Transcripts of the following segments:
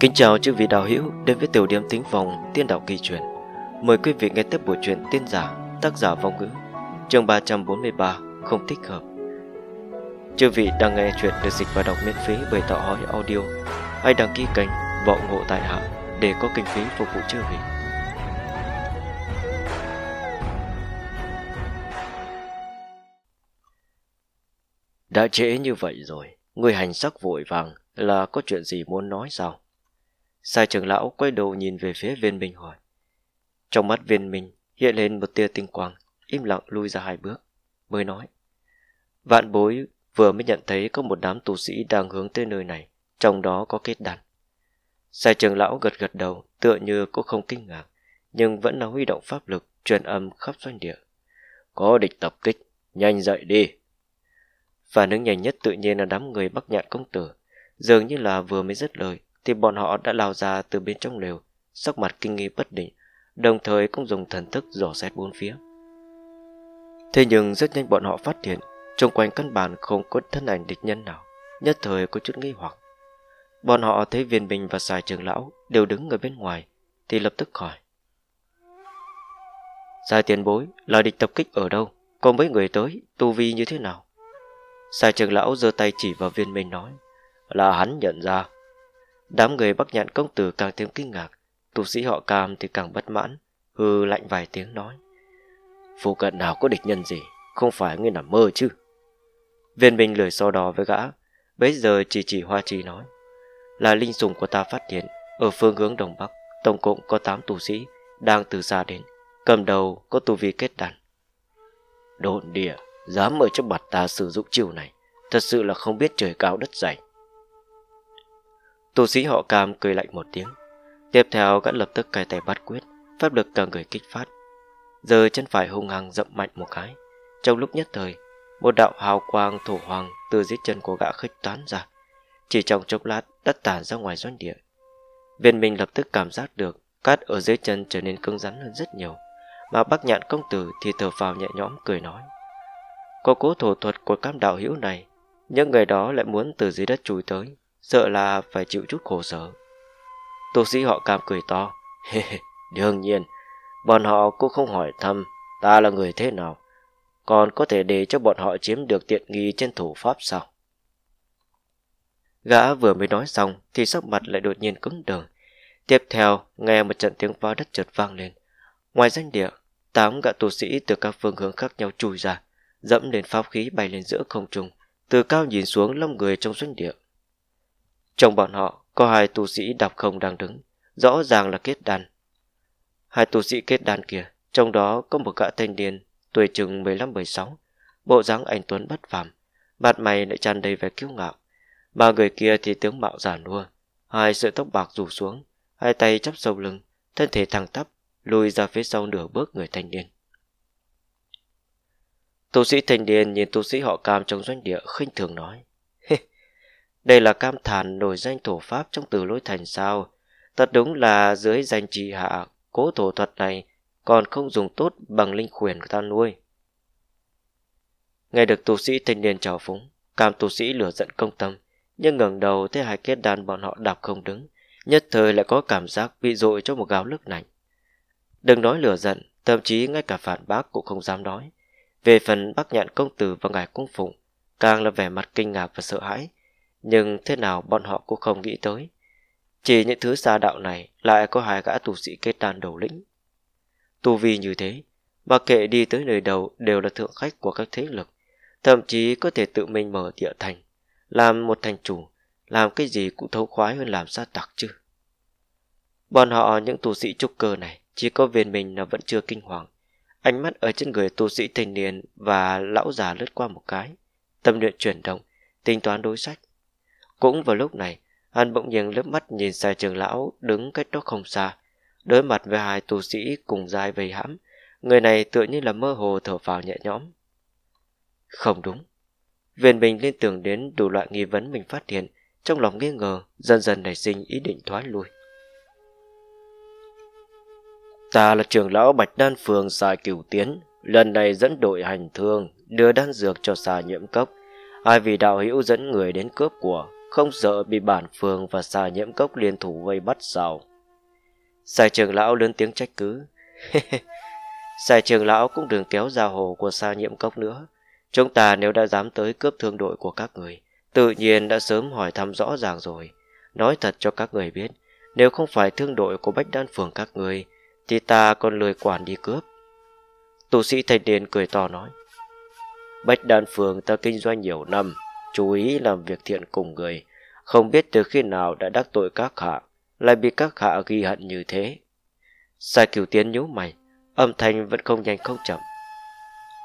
Kính chào chư vị đạo hữu đến với tiểu điểm tính vòng tiên đạo kỳ truyền. Mời quý vị nghe tiếp bộ truyện tiên giả, tác giả vong ngữ, chương 343, không thích hợp. Chư vị đang nghe truyện được dịch và đọc miễn phí bởi tạo hói audio. Hãy đăng ký kênh và ngộ tại hạ để có kinh phí phục vụ chư vị. Đã trễ như vậy rồi, người hành sắc vội vàng là có chuyện gì muốn nói sao? Sai trưởng lão quay đầu nhìn về phía viên minh hỏi. Trong mắt viên minh hiện lên một tia tinh quang, im lặng lui ra hai bước, mới nói. Vạn bối vừa mới nhận thấy có một đám tù sĩ đang hướng tới nơi này, trong đó có kết đàn. Sai trưởng lão gật gật đầu, tựa như cũng không kinh ngạc, nhưng vẫn là huy động pháp lực, truyền âm khắp doanh địa. Có địch tập kích, nhanh dậy đi. Phản ứng nhanh nhất tự nhiên là đám người bắc nhạn công tử, dường như là vừa mới dứt lời, thì bọn họ đã lao ra từ bên trong lều, sắc mặt kinh nghi bất định, đồng thời cũng dùng thần thức dò xét bốn phía. Thế nhưng rất nhanh bọn họ phát hiện, xung quanh căn bản không có thân ảnh địch nhân nào, nhất thời có chút nghi hoặc. Bọn họ thấy viên bình và xài trường lão đều đứng ở bên ngoài, thì lập tức hỏi. Sai tiền bối là địch tập kích ở đâu Có mấy người tới tu vi như thế nào Sai trường lão giơ tay chỉ vào viên minh nói Là hắn nhận ra Đám người bắc nhạn công tử càng thêm kinh ngạc, tu sĩ họ cam thì càng bất mãn, hư lạnh vài tiếng nói. Phụ cận nào có địch nhân gì, không phải ngươi nằm mơ chứ. Viên Minh lười so đo với gã, bấy giờ chỉ chỉ Hoa Trì nói. Là linh sùng của ta phát hiện, ở phương hướng Đông Bắc, tổng cộng có 8 tu sĩ, đang từ xa đến, cầm đầu có tu vi kết đàn. Độn địa, dám ở cho mặt ta sử dụng chiều này, thật sự là không biết trời cao đất dày. Tu sĩ họ cam cười lạnh một tiếng. Tiếp theo gã lập tức cài tay bắt quyết, pháp lực cả người kích phát. Giờ chân phải hung hăng dậm mạnh một cái. Trong lúc nhất thời, một đạo hào quang thổ hoàng từ dưới chân của gã khích toán ra. Chỉ trong chốc lát đất tản ra ngoài doanh địa. Viên minh lập tức cảm giác được cát ở dưới chân trở nên cứng rắn hơn rất nhiều. Mà bác nhạn công tử thì thở phào nhẹ nhõm cười nói. Có cố thủ thuật của cam đạo hữu này, những người đó lại muốn từ dưới đất chui tới sợ là phải chịu chút khổ sở. Tu sĩ họ cam cười to, hê hê, đương nhiên, bọn họ cũng không hỏi thăm ta là người thế nào, còn có thể để cho bọn họ chiếm được tiện nghi trên thủ pháp sao? Gã vừa mới nói xong thì sắc mặt lại đột nhiên cứng đờ. Tiếp theo, nghe một trận tiếng phá đất chợt vang lên. Ngoài danh địa, tám gã tu sĩ từ các phương hướng khác nhau chui ra, dẫm lên pháp khí bay lên giữa không trung, từ cao nhìn xuống lông người trong doanh địa. Trong bọn họ có hai tu sĩ đạp không đang đứng, rõ ràng là kết đàn. Hai tu sĩ kết đàn kia, trong đó có một gã thanh niên tuổi chừng 15-16, bộ dáng anh Tuấn bất phàm, mặt mày lại tràn đầy vẻ kiêu ngạo. Ba người kia thì tướng mạo giả nua, hai sợi tóc bạc rủ xuống, hai tay chắp sâu lưng, thân thể thẳng tắp, lùi ra phía sau nửa bước người thanh niên. Tu sĩ thanh niên nhìn tu sĩ họ cam trong doanh địa khinh thường nói. Đây là cam thản nổi danh thổ Pháp trong từ lối thành sao. Thật đúng là dưới danh trị hạ, cố thổ thuật này còn không dùng tốt bằng linh khuyển của ta nuôi. Nghe được tu sĩ thanh niên trào phúng, cam tu sĩ lửa giận công tâm, nhưng ngẩng đầu thấy hai kết đàn bọn họ đạp không đứng, nhất thời lại có cảm giác bị dội cho một gáo lức nảnh. Đừng nói lửa giận, thậm chí ngay cả phản bác cũng không dám nói. Về phần bác nhạn công tử và ngài cung phụng, càng là vẻ mặt kinh ngạc và sợ hãi, nhưng thế nào bọn họ cũng không nghĩ tới. Chỉ những thứ xa đạo này lại có hai gã tù sĩ kết đan đầu lĩnh. Tu vi như thế, mà kệ đi tới nơi đầu đều là thượng khách của các thế lực, thậm chí có thể tự mình mở địa thành, làm một thành chủ, làm cái gì cũng thấu khoái hơn làm sát tặc chứ. Bọn họ những tu sĩ trúc cơ này chỉ có viên mình là vẫn chưa kinh hoàng. Ánh mắt ở trên người tu sĩ thanh niên và lão già lướt qua một cái. Tâm niệm chuyển động, tính toán đối sách. Cũng vào lúc này, hắn bỗng nhiên lướt mắt nhìn sai trường lão đứng cách đó không xa, đối mặt với hai tu sĩ cùng dài vây hãm. Người này tựa như là mơ hồ thở vào nhẹ nhõm. Không đúng. Viên mình liên tưởng đến đủ loại nghi vấn mình phát hiện, trong lòng nghi ngờ, dần dần nảy sinh ý định thoái lui. Ta là trường lão Bạch Đan Phường xài cửu tiến, lần này dẫn đội hành thương, đưa đan dược cho xà nhiễm cốc. ai vì đạo hữu dẫn người đến cướp của, không sợ bị bản phường và xà nhiễm cốc liên thủ vây bắt sao xài trường lão lớn tiếng trách cứ xài trường lão cũng đừng kéo ra hồ của xa nhiễm cốc nữa Chúng ta nếu đã dám tới cướp thương đội của các người Tự nhiên đã sớm hỏi thăm rõ ràng rồi Nói thật cho các người biết Nếu không phải thương đội của Bách Đan Phường các người Thì ta còn lười quản đi cướp Tù sĩ thành niên cười to nói Bách Đan Phường ta kinh doanh nhiều năm chú ý làm việc thiện cùng người, không biết từ khi nào đã đắc tội các hạ, lại bị các hạ ghi hận như thế. Sai cửu tiến nhíu mày, âm thanh vẫn không nhanh không chậm.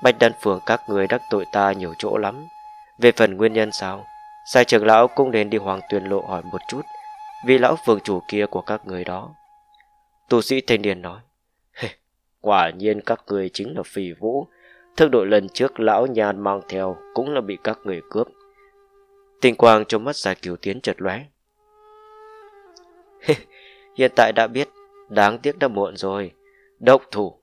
Bạch đan phường các người đắc tội ta nhiều chỗ lắm. Về phần nguyên nhân sao, sai trưởng lão cũng nên đi hoàng tuyên lộ hỏi một chút, vì lão phường chủ kia của các người đó. Tu sĩ thanh niên nói, quả nhiên các người chính là phì vũ, thức đội lần trước lão nhàn mang theo cũng là bị các người cướp. Tinh quang trong mắt giả cửu tiến chợt lóe. Hiện tại đã biết, đáng tiếc đã muộn rồi. Động thủ.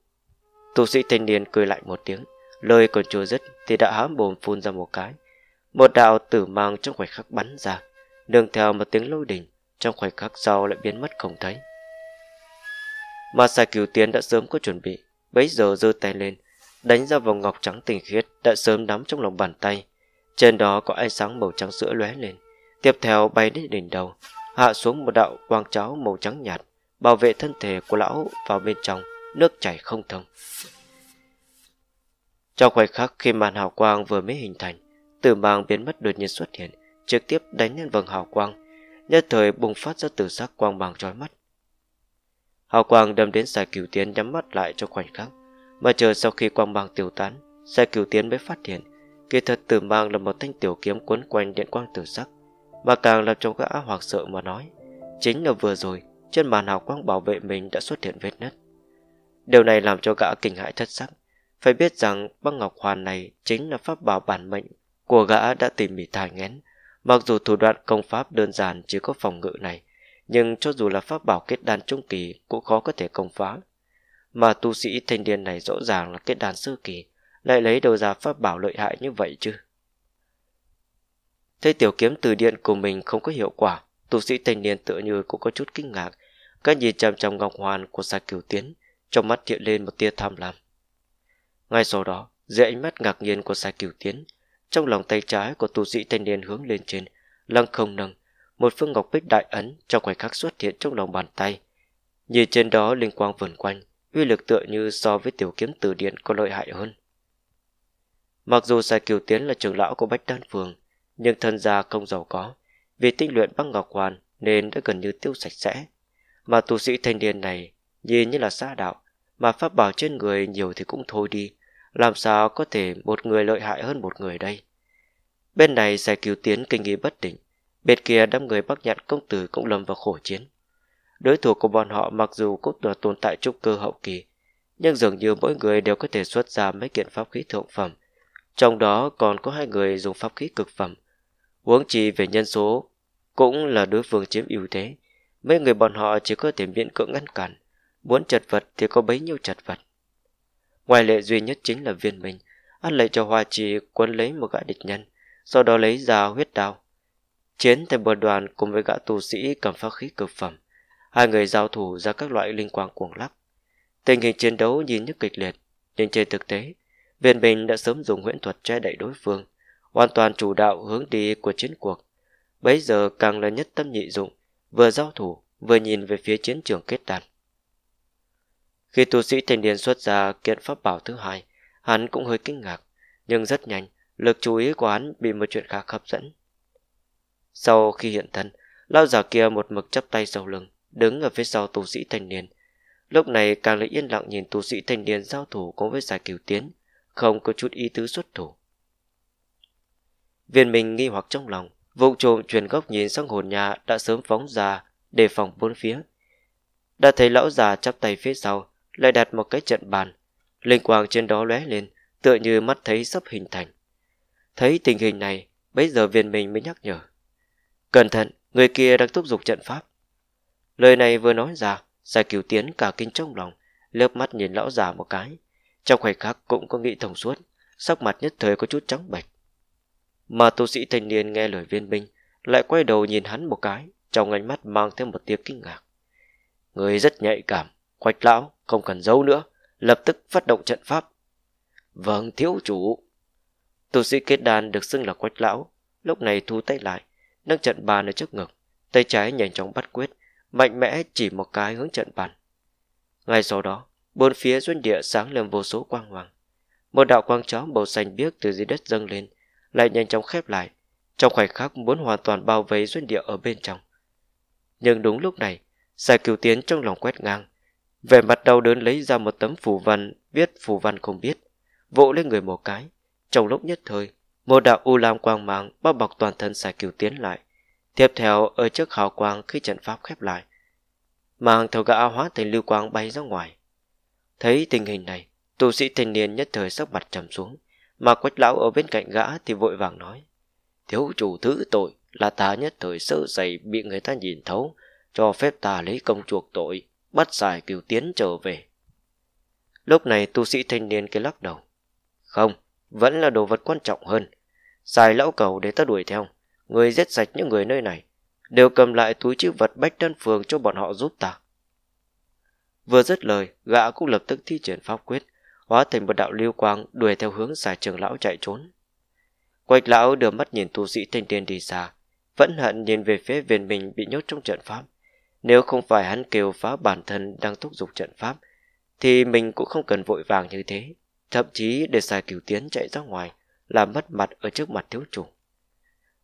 Tu sĩ thanh niên cười lạnh một tiếng, lời còn chưa dứt thì đã hám bồn phun ra một cái. Một đạo tử mang trong khoảnh khắc bắn ra, đường theo một tiếng lôi đỉnh, trong khoảnh khắc sau lại biến mất không thấy. Mà xà cửu tiến đã sớm có chuẩn bị, bấy giờ giơ tay lên, đánh ra vòng ngọc trắng tinh khiết đã sớm nắm trong lòng bàn tay, trên đó có ánh sáng màu trắng sữa lóe lên Tiếp theo bay đến đỉnh đầu Hạ xuống một đạo quang cháo màu trắng nhạt Bảo vệ thân thể của lão vào bên trong Nước chảy không thông Trong khoảnh khắc khi màn hào quang vừa mới hình thành Tử mang biến mất đột nhiên xuất hiện Trực tiếp đánh lên vầng hào quang Nhất thời bùng phát ra từ sắc quang bàng trói mắt Hào quang đâm đến giải cửu tiến nhắm mắt lại cho khoảnh khắc Mà chờ sau khi quang bàng tiêu tán Giải cửu tiến mới phát hiện Kỳ thật tử mang là một thanh tiểu kiếm quấn quanh điện quang tử sắc Mà càng làm cho gã hoảng sợ mà nói Chính là vừa rồi Trên bàn hào quang bảo vệ mình đã xuất hiện vết nứt Điều này làm cho gã kinh hãi thất sắc Phải biết rằng băng ngọc hoàn này Chính là pháp bảo bản mệnh Của gã đã tỉ mỉ thải ngén Mặc dù thủ đoạn công pháp đơn giản chỉ có phòng ngự này Nhưng cho dù là pháp bảo kết đan trung kỳ Cũng khó có thể công phá Mà tu sĩ thanh niên này rõ ràng là kết đan sơ kỳ lại lấy đầu ra pháp bảo lợi hại như vậy chứ thấy tiểu kiếm từ điện của mình không có hiệu quả tu sĩ thanh niên tựa như cũng có chút kinh ngạc cái nhìn chằm chằm ngọc hoàn của sa cửu tiến trong mắt hiện lên một tia tham lam ngay sau đó dưới ánh mắt ngạc nhiên của sa cửu tiến trong lòng tay trái của tu sĩ thanh niên hướng lên trên lăng không nâng một phương ngọc bích đại ấn trong khoảnh khắc xuất hiện trong lòng bàn tay nhìn trên đó linh quang vần quanh uy lực tựa như so với tiểu kiếm từ điện có lợi hại hơn Mặc dù Sài Kiều Tiến là trưởng lão của Bách Đan Phường, nhưng thân gia không giàu có, vì tinh luyện băng ngọc hoàn nên đã gần như tiêu sạch sẽ. Mà tu sĩ thanh niên này nhìn như là xa đạo, mà pháp bảo trên người nhiều thì cũng thôi đi, làm sao có thể một người lợi hại hơn một người đây. Bên này Sài Kiều Tiến kinh nghi bất định, bên kia đám người bắc nhận công tử cũng lầm vào khổ chiến. Đối thủ của bọn họ mặc dù cốt là tồn tại trúc cơ hậu kỳ, nhưng dường như mỗi người đều có thể xuất ra mấy kiện pháp khí thượng phẩm, trong đó còn có hai người dùng pháp khí cực phẩm. Uống chi về nhân số cũng là đối phương chiếm ưu thế. Mấy người bọn họ chỉ có thể miễn cưỡng ngăn cản. Muốn chật vật thì có bấy nhiêu chật vật. Ngoài lệ duy nhất chính là viên mình. Ăn lệ cho hoa trì quấn lấy một gã địch nhân. Sau đó lấy ra huyết đao. Chiến thành bờ đoàn cùng với gã tu sĩ cầm pháp khí cực phẩm. Hai người giao thủ ra các loại linh quang cuồng lắc. Tình hình chiến đấu nhìn như kịch liệt, nhưng trên thực tế, Viên Minh đã sớm dùng huyễn thuật che đẩy đối phương, hoàn toàn chủ đạo hướng đi của chiến cuộc. Bấy giờ càng là nhất tâm nhị dụng, vừa giao thủ, vừa nhìn về phía chiến trường kết đàn. Khi tu sĩ thành niên xuất ra kiện pháp bảo thứ hai, hắn cũng hơi kinh ngạc, nhưng rất nhanh, lực chú ý của hắn bị một chuyện khác hấp dẫn. Sau khi hiện thân, lao giả kia một mực chắp tay sau lưng, đứng ở phía sau tu sĩ thanh niên. Lúc này càng lấy yên lặng nhìn tu sĩ thanh niên giao thủ cùng với giải cửu tiến, không có chút ý tứ xuất thủ. Viên mình nghi hoặc trong lòng, vụ trộm truyền góc nhìn sang hồn nhà đã sớm phóng ra để phòng bốn phía. Đã thấy lão già chắp tay phía sau, lại đặt một cái trận bàn. Linh quang trên đó lóe lên, tựa như mắt thấy sắp hình thành. Thấy tình hình này, bây giờ viên mình mới nhắc nhở. Cẩn thận, người kia đang thúc giục trận pháp. Lời này vừa nói ra, Giải cửu tiến cả kinh trong lòng, lớp mắt nhìn lão già một cái. Trong khoảnh khắc cũng có nghĩ thông suốt, sắc mặt nhất thời có chút trắng bệch. Mà tu sĩ thanh niên nghe lời viên binh, lại quay đầu nhìn hắn một cái, trong ánh mắt mang thêm một tia kinh ngạc. Người rất nhạy cảm, quách lão, không cần giấu nữa, lập tức phát động trận pháp. Vâng, thiếu chủ. Tu sĩ kết đàn được xưng là quách lão, lúc này thu tay lại, nâng trận bàn ở trước ngực, tay trái nhanh chóng bắt quyết, mạnh mẽ chỉ một cái hướng trận bàn. Ngay sau đó, Bốn phía doanh địa sáng lên vô số quang hoàng. Một đạo quang chó màu xanh biếc từ dưới đất dâng lên, lại nhanh chóng khép lại, trong khoảnh khắc muốn hoàn toàn bao vây doanh địa ở bên trong. Nhưng đúng lúc này, Sai Cửu Tiến trong lòng quét ngang, vẻ mặt đau đớn lấy ra một tấm phủ văn, viết phủ văn không biết, vỗ lên người một cái. Trong lúc nhất thời, một đạo u lam quang mang bao bọc toàn thân Sai Cửu Tiến lại. Tiếp theo ở trước hào quang khi trận pháp khép lại, mang theo gã hóa thành lưu quang bay ra ngoài. Thấy tình hình này, tu sĩ thanh niên nhất thời sắc mặt trầm xuống, mà quách lão ở bên cạnh gã thì vội vàng nói. Thiếu chủ thứ tội là ta nhất thời sơ sẩy bị người ta nhìn thấu, cho phép ta lấy công chuộc tội, bắt giải cửu tiến trở về. Lúc này tu sĩ thanh niên kia lắc đầu. Không, vẫn là đồ vật quan trọng hơn. Xài lão cầu để ta đuổi theo. Người giết sạch những người nơi này. Đều cầm lại túi chữ vật bách đơn phường cho bọn họ giúp ta. Vừa dứt lời, gã cũng lập tức thi triển pháp quyết, hóa thành một đạo lưu quang đuổi theo hướng giải trường lão chạy trốn. Quách lão đưa mắt nhìn tu sĩ thanh niên đi xa, vẫn hận nhìn về phía viên mình bị nhốt trong trận pháp. Nếu không phải hắn kêu phá bản thân đang thúc giục trận pháp, thì mình cũng không cần vội vàng như thế, thậm chí để xài cửu tiến chạy ra ngoài, là mất mặt ở trước mặt thiếu chủ.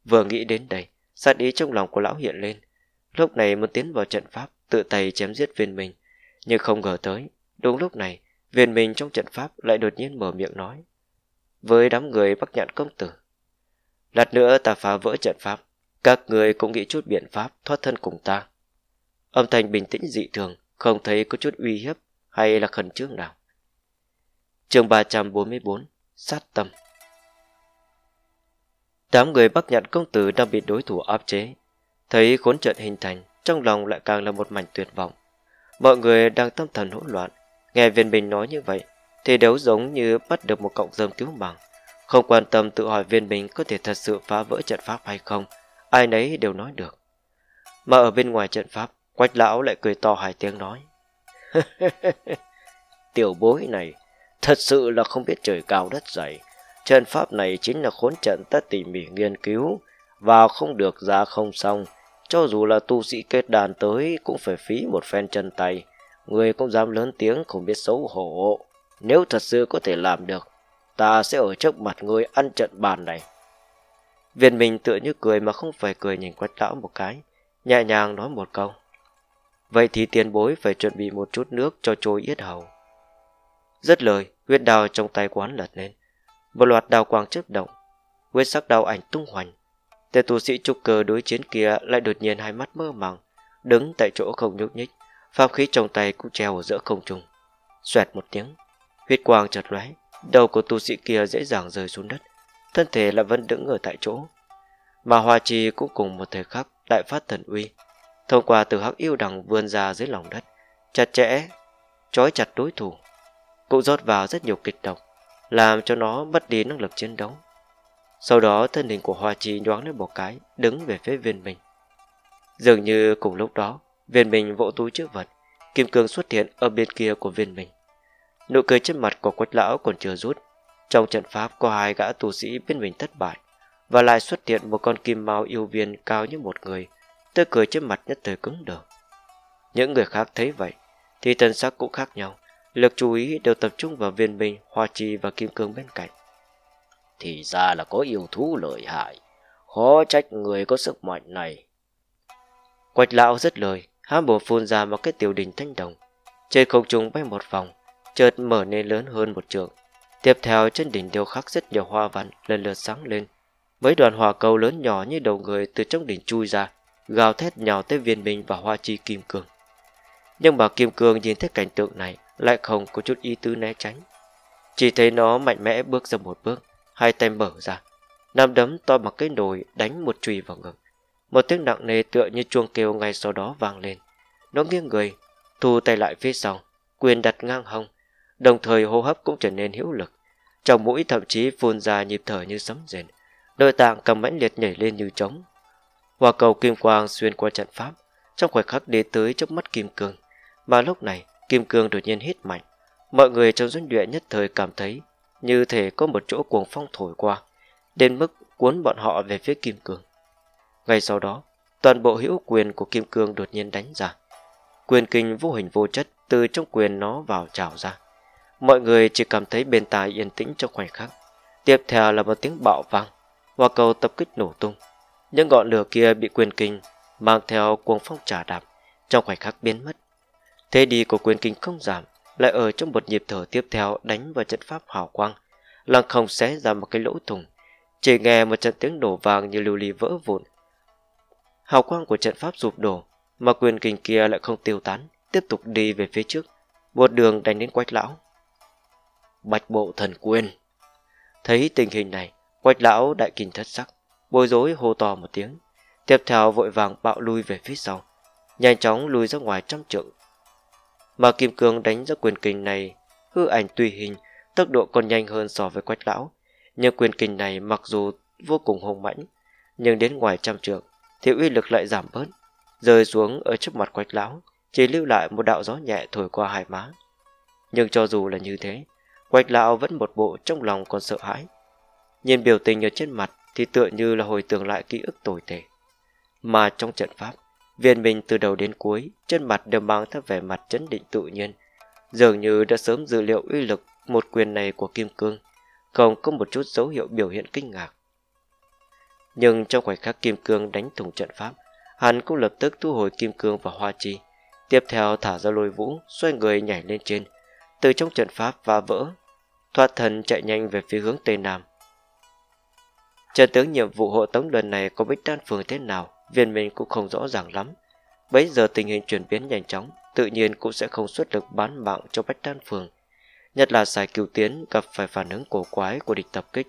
Vừa nghĩ đến đây, sát ý trong lòng của lão hiện lên, lúc này muốn tiến vào trận pháp, tự tay chém giết viên mình, nhưng không ngờ tới đúng lúc này viên mình trong trận pháp lại đột nhiên mở miệng nói với đám người bắc nhạn công tử lát nữa ta phá vỡ trận pháp các người cũng nghĩ chút biện pháp thoát thân cùng ta âm thanh bình tĩnh dị thường không thấy có chút uy hiếp hay là khẩn trương nào chương 344 sát tâm đám người bắc nhạn công tử đang bị đối thủ áp chế thấy khốn trận hình thành trong lòng lại càng là một mảnh tuyệt vọng Mọi người đang tâm thần hỗn loạn Nghe viên bình nói như vậy Thì đấu giống như bắt được một cộng dơm cứu bằng Không quan tâm tự hỏi viên bình Có thể thật sự phá vỡ trận pháp hay không Ai nấy đều nói được Mà ở bên ngoài trận pháp Quách lão lại cười to hai tiếng nói Tiểu bối này Thật sự là không biết trời cao đất dày Trận pháp này chính là khốn trận ta tỉ mỉ nghiên cứu Vào không được ra không xong cho dù là tu sĩ kết đàn tới cũng phải phí một phen chân tay. Người cũng dám lớn tiếng không biết xấu hổ. Nếu thật sự có thể làm được, ta sẽ ở trước mặt người ăn trận bàn này. Viên mình tựa như cười mà không phải cười nhìn quách lão một cái, nhẹ nhàng nói một câu. Vậy thì tiền bối phải chuẩn bị một chút nước cho trôi yết hầu. Rất lời, huyết đào trong tay quán lật lên. Một loạt đào quang chớp động, huyết sắc đào ảnh tung hoành, Tên tu sĩ trúc cơ đối chiến kia lại đột nhiên hai mắt mơ màng, đứng tại chỗ không nhúc nhích, pháp khí trong tay cũng treo ở giữa không trung. Xoẹt một tiếng, huyết quang chợt lóe, đầu của tu sĩ kia dễ dàng rơi xuống đất, thân thể lại vẫn đứng ở tại chỗ. Mà Hoa trì cũng cùng một thời khắc đại phát thần uy, thông qua từ hắc yêu đằng vươn ra dưới lòng đất, chặt chẽ, trói chặt đối thủ, cũng rót vào rất nhiều kịch độc, làm cho nó mất đi năng lực chiến đấu. Sau đó thân hình của Hoa Chi nhoáng lên một cái, đứng về phía viên mình. Dường như cùng lúc đó, viên mình vỗ túi trước vật, kim cương xuất hiện ở bên kia của viên mình. Nụ cười trên mặt của quách lão còn chưa rút. Trong trận pháp có hai gã tu sĩ bên mình thất bại, và lại xuất hiện một con kim mao yêu viên cao như một người, tươi cười trên mặt nhất thời cứng đờ. Những người khác thấy vậy, thì thân sắc cũng khác nhau, lực chú ý đều tập trung vào viên mình hoa chi và kim cương bên cạnh. Thì ra là có yêu thú lợi hại Khó trách người có sức mạnh này Quách lão dứt lời Hám bổ phun ra một cái tiểu đình thanh đồng Trên không trung bay một vòng Chợt mở nên lớn hơn một trường Tiếp theo trên đỉnh điêu khắc rất nhiều hoa văn Lần lượt sáng lên Mấy đoàn hòa cầu lớn nhỏ như đầu người từ trong đỉnh chui ra Gào thét nhào tới viên minh và hoa chi kim cương Nhưng mà kim cương nhìn thấy cảnh tượng này Lại không có chút ý tứ né tránh Chỉ thấy nó mạnh mẽ bước ra một bước hai tay mở ra nam đấm to bằng cái nồi đánh một chùy vào ngực một tiếng nặng nề tựa như chuông kêu ngay sau đó vang lên nó nghiêng người thu tay lại phía sau quyền đặt ngang hông đồng thời hô hấp cũng trở nên hữu lực trong mũi thậm chí phun ra nhịp thở như sấm rền nội tạng cầm mãnh liệt nhảy lên như trống hòa cầu kim quang xuyên qua trận pháp trong khoảnh khắc đi tới trước mắt kim cương mà lúc này kim cương đột nhiên hít mạnh mọi người trong doanh luyện nhất thời cảm thấy như thể có một chỗ cuồng phong thổi qua, đến mức cuốn bọn họ về phía Kim Cương. Ngay sau đó, toàn bộ hữu quyền của Kim Cương đột nhiên đánh ra. Quyền kinh vô hình vô chất từ trong quyền nó vào trào ra. Mọi người chỉ cảm thấy bên tai yên tĩnh trong khoảnh khắc. Tiếp theo là một tiếng bạo vang, hoa cầu tập kích nổ tung. Những ngọn lửa kia bị quyền kinh mang theo cuồng phong trả đạp, trong khoảnh khắc biến mất. Thế đi của quyền kinh không giảm, lại ở trong một nhịp thở tiếp theo đánh vào trận pháp hào quang lăng không xé ra một cái lỗ thủng chỉ nghe một trận tiếng đổ vàng như lưu ly vỡ vụn hào quang của trận pháp sụp đổ mà quyền kình kia lại không tiêu tán tiếp tục đi về phía trước một đường đánh đến quách lão bạch bộ thần quyền thấy tình hình này quách lão đại kinh thất sắc bối rối hô to một tiếng tiếp theo vội vàng bạo lui về phía sau nhanh chóng lùi ra ngoài trăm trượng mà kim cương đánh ra quyền kình này hư ảnh tùy hình tốc độ còn nhanh hơn so với quách lão nhưng quyền kình này mặc dù vô cùng hùng mãnh nhưng đến ngoài trăm trượng thì uy lực lại giảm bớt rơi xuống ở trước mặt quách lão chỉ lưu lại một đạo gió nhẹ thổi qua hai má nhưng cho dù là như thế quách lão vẫn một bộ trong lòng còn sợ hãi nhìn biểu tình ở trên mặt thì tựa như là hồi tưởng lại ký ức tồi tệ mà trong trận pháp Viên Minh từ đầu đến cuối, trên mặt đều mang theo vẻ mặt chấn định tự nhiên, dường như đã sớm dự liệu uy lực một quyền này của Kim Cương, không có một chút dấu hiệu biểu hiện kinh ngạc. Nhưng trong khoảnh khắc Kim Cương đánh thủng trận pháp, hắn cũng lập tức thu hồi Kim Cương và Hoa Chi, tiếp theo thả ra lôi vũ, xoay người nhảy lên trên, từ trong trận pháp va vỡ, thoát thần chạy nhanh về phía hướng Tây Nam. Trận tướng nhiệm vụ hộ tống lần này có Bích Đan Phường thế nào? viên minh cũng không rõ ràng lắm bấy giờ tình hình chuyển biến nhanh chóng tự nhiên cũng sẽ không xuất lực bán mạng cho bách đan phường nhất là sài cửu tiến gặp phải phản ứng cổ quái của địch tập kích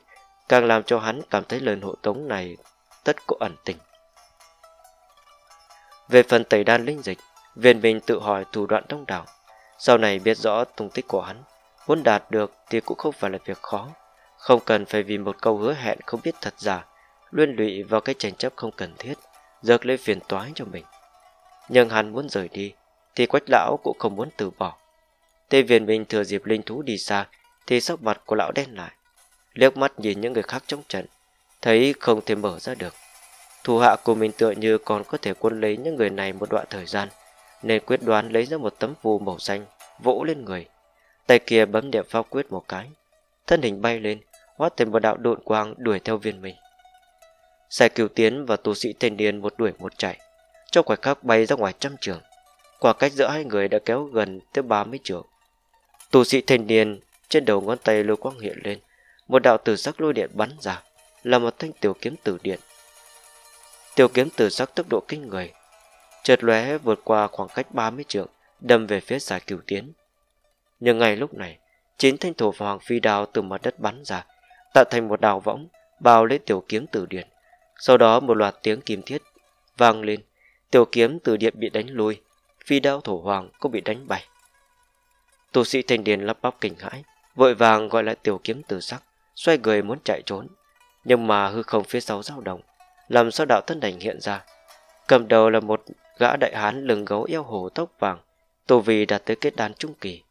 càng làm cho hắn cảm thấy lần hộ tống này tất có ẩn tình về phần tẩy đan linh dịch viên minh tự hỏi thủ đoạn đông đảo sau này biết rõ tung tích của hắn muốn đạt được thì cũng không phải là việc khó không cần phải vì một câu hứa hẹn không biết thật giả liên lụy vào cái tranh chấp không cần thiết dược lên phiền toái cho mình nhưng hắn muốn rời đi thì quách lão cũng không muốn từ bỏ tê viền mình thừa dịp linh thú đi xa thì sắc mặt của lão đen lại liếc mắt nhìn những người khác trong trận thấy không thể mở ra được thủ hạ của mình tựa như còn có thể quân lấy những người này một đoạn thời gian nên quyết đoán lấy ra một tấm phù màu xanh vỗ lên người tay kia bấm niệm pháp quyết một cái thân hình bay lên hóa thành một đạo độn quang đuổi theo viên mình Xe cứu tiến và tu sĩ thanh niên một đuổi một chạy, trong khoảnh khắc bay ra ngoài trăm trường. Khoảng cách giữa hai người đã kéo gần tới 30 trường. Tu sĩ thanh niên trên đầu ngón tay lôi quang hiện lên, một đạo tử sắc lôi điện bắn ra, là một thanh tiểu kiếm tử điện. Tiểu kiếm tử sắc tốc độ kinh người, chợt lóe vượt qua khoảng cách 30 trường, đâm về phía xà cửu tiến. Nhưng ngay lúc này, chín thanh thổ hoàng phi đao từ mặt đất bắn ra, tạo thành một đào võng, bao lấy tiểu kiếm tử điện. Sau đó một loạt tiếng kim thiết vang lên, tiểu kiếm từ điện bị đánh lùi, phi đao thổ hoàng cũng bị đánh bay. Tu sĩ thanh điền lắp bắp kinh hãi, vội vàng gọi lại tiểu kiếm từ sắc, xoay người muốn chạy trốn. Nhưng mà hư không phía sau dao đồng, làm sao đạo thân đành hiện ra. Cầm đầu là một gã đại hán lừng gấu eo hồ tóc vàng, tu vì đạt tới kết đan trung kỳ.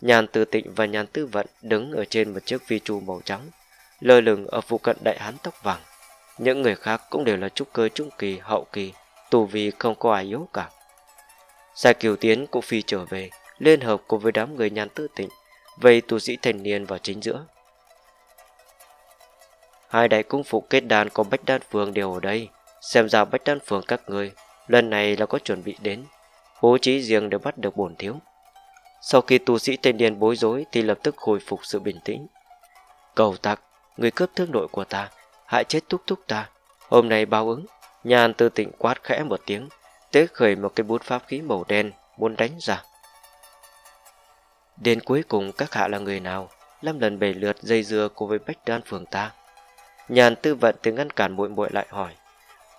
Nhàn Tư Tịnh và Nhàn Tư Vận đứng ở trên một chiếc vi tru màu trắng, lơ lửng ở phụ cận đại hán tóc vàng. Những người khác cũng đều là trúc cơ trung kỳ, hậu kỳ, tù vì không có ai yếu cả. Sa Kiều Tiến cũng phi trở về, liên hợp cùng với đám người nhàn tư tịnh, vây tu sĩ thành niên vào chính giữa. Hai đại cung phụ kết đàn có Bách Đan Phường đều ở đây, xem ra Bách Đan Phường các người, lần này là có chuẩn bị đến, bố trí riêng đều bắt được bổn thiếu. Sau khi tu sĩ thành niên bối rối thì lập tức hồi phục sự bình tĩnh. Cầu tặc, người cướp thương đội của ta, hại chết thúc thúc ta hôm nay báo ứng nhàn tư tỉnh quát khẽ một tiếng tế khởi một cái bút pháp khí màu đen muốn đánh ra đến cuối cùng các hạ là người nào năm lần bảy lượt dây dưa cùng với bách đan phường ta nhàn tư vận từ ngăn cản muội muội lại hỏi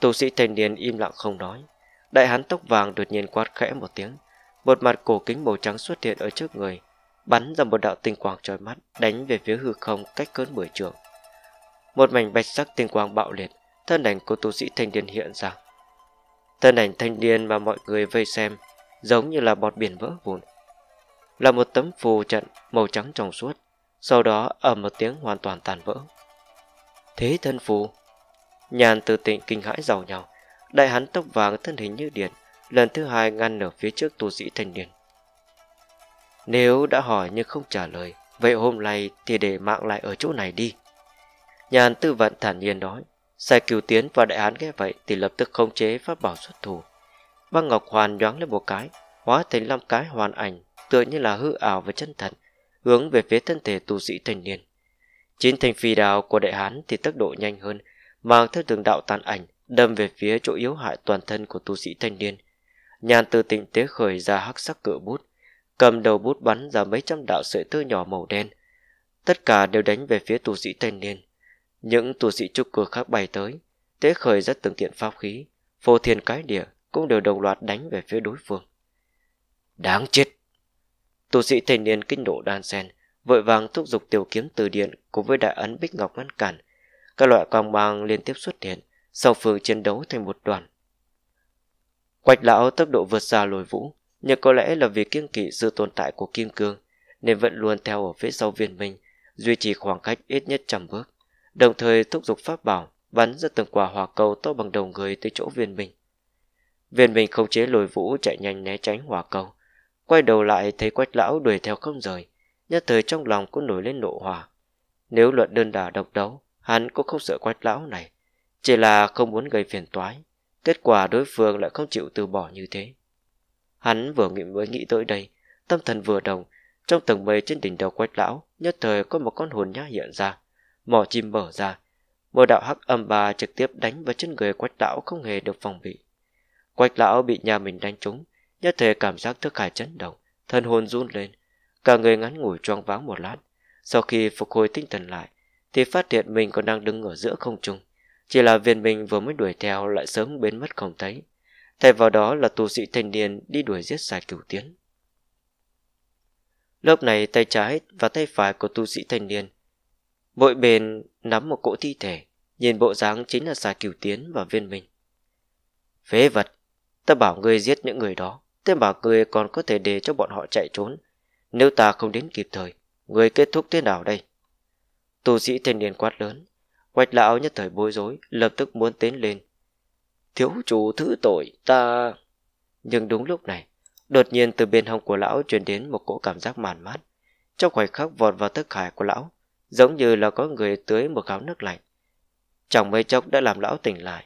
tu sĩ thanh niên im lặng không nói đại hán tóc vàng đột nhiên quát khẽ một tiếng một mặt cổ kính màu trắng xuất hiện ở trước người bắn ra một đạo tinh quang trói mắt đánh về phía hư không cách cơn mười trường một mảnh bạch sắc tinh quang bạo liệt thân ảnh của tu sĩ thanh niên hiện ra thân ảnh thanh niên mà mọi người vây xem giống như là bọt biển vỡ vụn là một tấm phù trận màu trắng trong suốt sau đó ở một tiếng hoàn toàn tàn vỡ thế thân phù nhàn từ tịnh kinh hãi giàu nhau đại hắn tóc vàng thân hình như điện lần thứ hai ngăn ở phía trước tu sĩ thanh niên nếu đã hỏi nhưng không trả lời vậy hôm nay thì để mạng lại ở chỗ này đi Nhàn tư vận thản nhiên nói Sai cửu tiến và đại án nghe vậy Thì lập tức khống chế phát bảo xuất thủ Băng Ngọc Hoàn nhoáng lên một cái Hóa thành năm cái hoàn ảnh Tựa như là hư ảo và chân thật Hướng về phía thân thể tu sĩ thành niên Chín thành phi đào của đại hán Thì tốc độ nhanh hơn Mang theo từng đạo tàn ảnh Đâm về phía chỗ yếu hại toàn thân của tu sĩ thanh niên Nhàn từ tịnh tế khởi ra hắc sắc cự bút Cầm đầu bút bắn ra mấy trăm đạo sợi tơ nhỏ màu đen Tất cả đều đánh về phía tu sĩ thanh niên những tu sĩ trúc cơ khác bay tới, tế khởi rất từng tiện pháp khí, phô thiên cái địa cũng đều đồng loạt đánh về phía đối phương. Đáng chết! Tu sĩ thanh niên kinh độ đan sen, vội vàng thúc giục tiểu kiếm từ điện cùng với đại ấn bích ngọc ngăn cản. Các loại quang mang liên tiếp xuất hiện, sau phương chiến đấu thành một đoàn. Quạch lão tốc độ vượt xa lồi vũ, nhưng có lẽ là vì kiêng kỵ sự tồn tại của kim cương, nên vẫn luôn theo ở phía sau viên minh, duy trì khoảng cách ít nhất trăm bước đồng thời thúc giục pháp bảo bắn ra từng quả hỏa cầu to bằng đầu người tới chỗ viên minh. Viên minh không chế lồi vũ chạy nhanh né tránh hỏa cầu, quay đầu lại thấy quách lão đuổi theo không rời, nhất thời trong lòng cũng nổi lên nộ hỏa. Nếu luận đơn đả độc đấu, hắn cũng không sợ quách lão này, chỉ là không muốn gây phiền toái, kết quả đối phương lại không chịu từ bỏ như thế. Hắn vừa nghĩ mới nghĩ tới đây, tâm thần vừa đồng, trong tầng mây trên đỉnh đầu quách lão, nhất thời có một con hồn nhá hiện ra mỏ chim mở ra một đạo hắc âm bà trực tiếp đánh vào chân người quách lão không hề được phòng bị quách lão bị nhà mình đánh trúng nhất thể cảm giác thức hải chấn động thân hồn run lên cả người ngắn ngủi choáng váng một lát sau khi phục hồi tinh thần lại thì phát hiện mình còn đang đứng ở giữa không trung chỉ là viên mình vừa mới đuổi theo lại sớm biến mất không thấy thay vào đó là tu sĩ thanh niên đi đuổi giết giải cửu tiến lớp này tay trái và tay phải của tu sĩ thanh niên Bội bền nắm một cỗ thi thể, nhìn bộ dáng chính là xà cửu tiến và viên minh. Phế vật, ta bảo ngươi giết những người đó, ta bảo ngươi còn có thể để cho bọn họ chạy trốn. Nếu ta không đến kịp thời, ngươi kết thúc thế nào đây? Tù sĩ thanh niên quát lớn, quạch lão nhất thời bối rối, lập tức muốn tiến lên. Thiếu chủ thứ tội, ta... Nhưng đúng lúc này, đột nhiên từ bên hông của lão truyền đến một cỗ cảm giác màn mát. Trong khoảnh khắc vọt vào thức hải của lão, giống như là có người tưới một gáo nước lạnh. Chẳng mấy chốc đã làm lão tỉnh lại.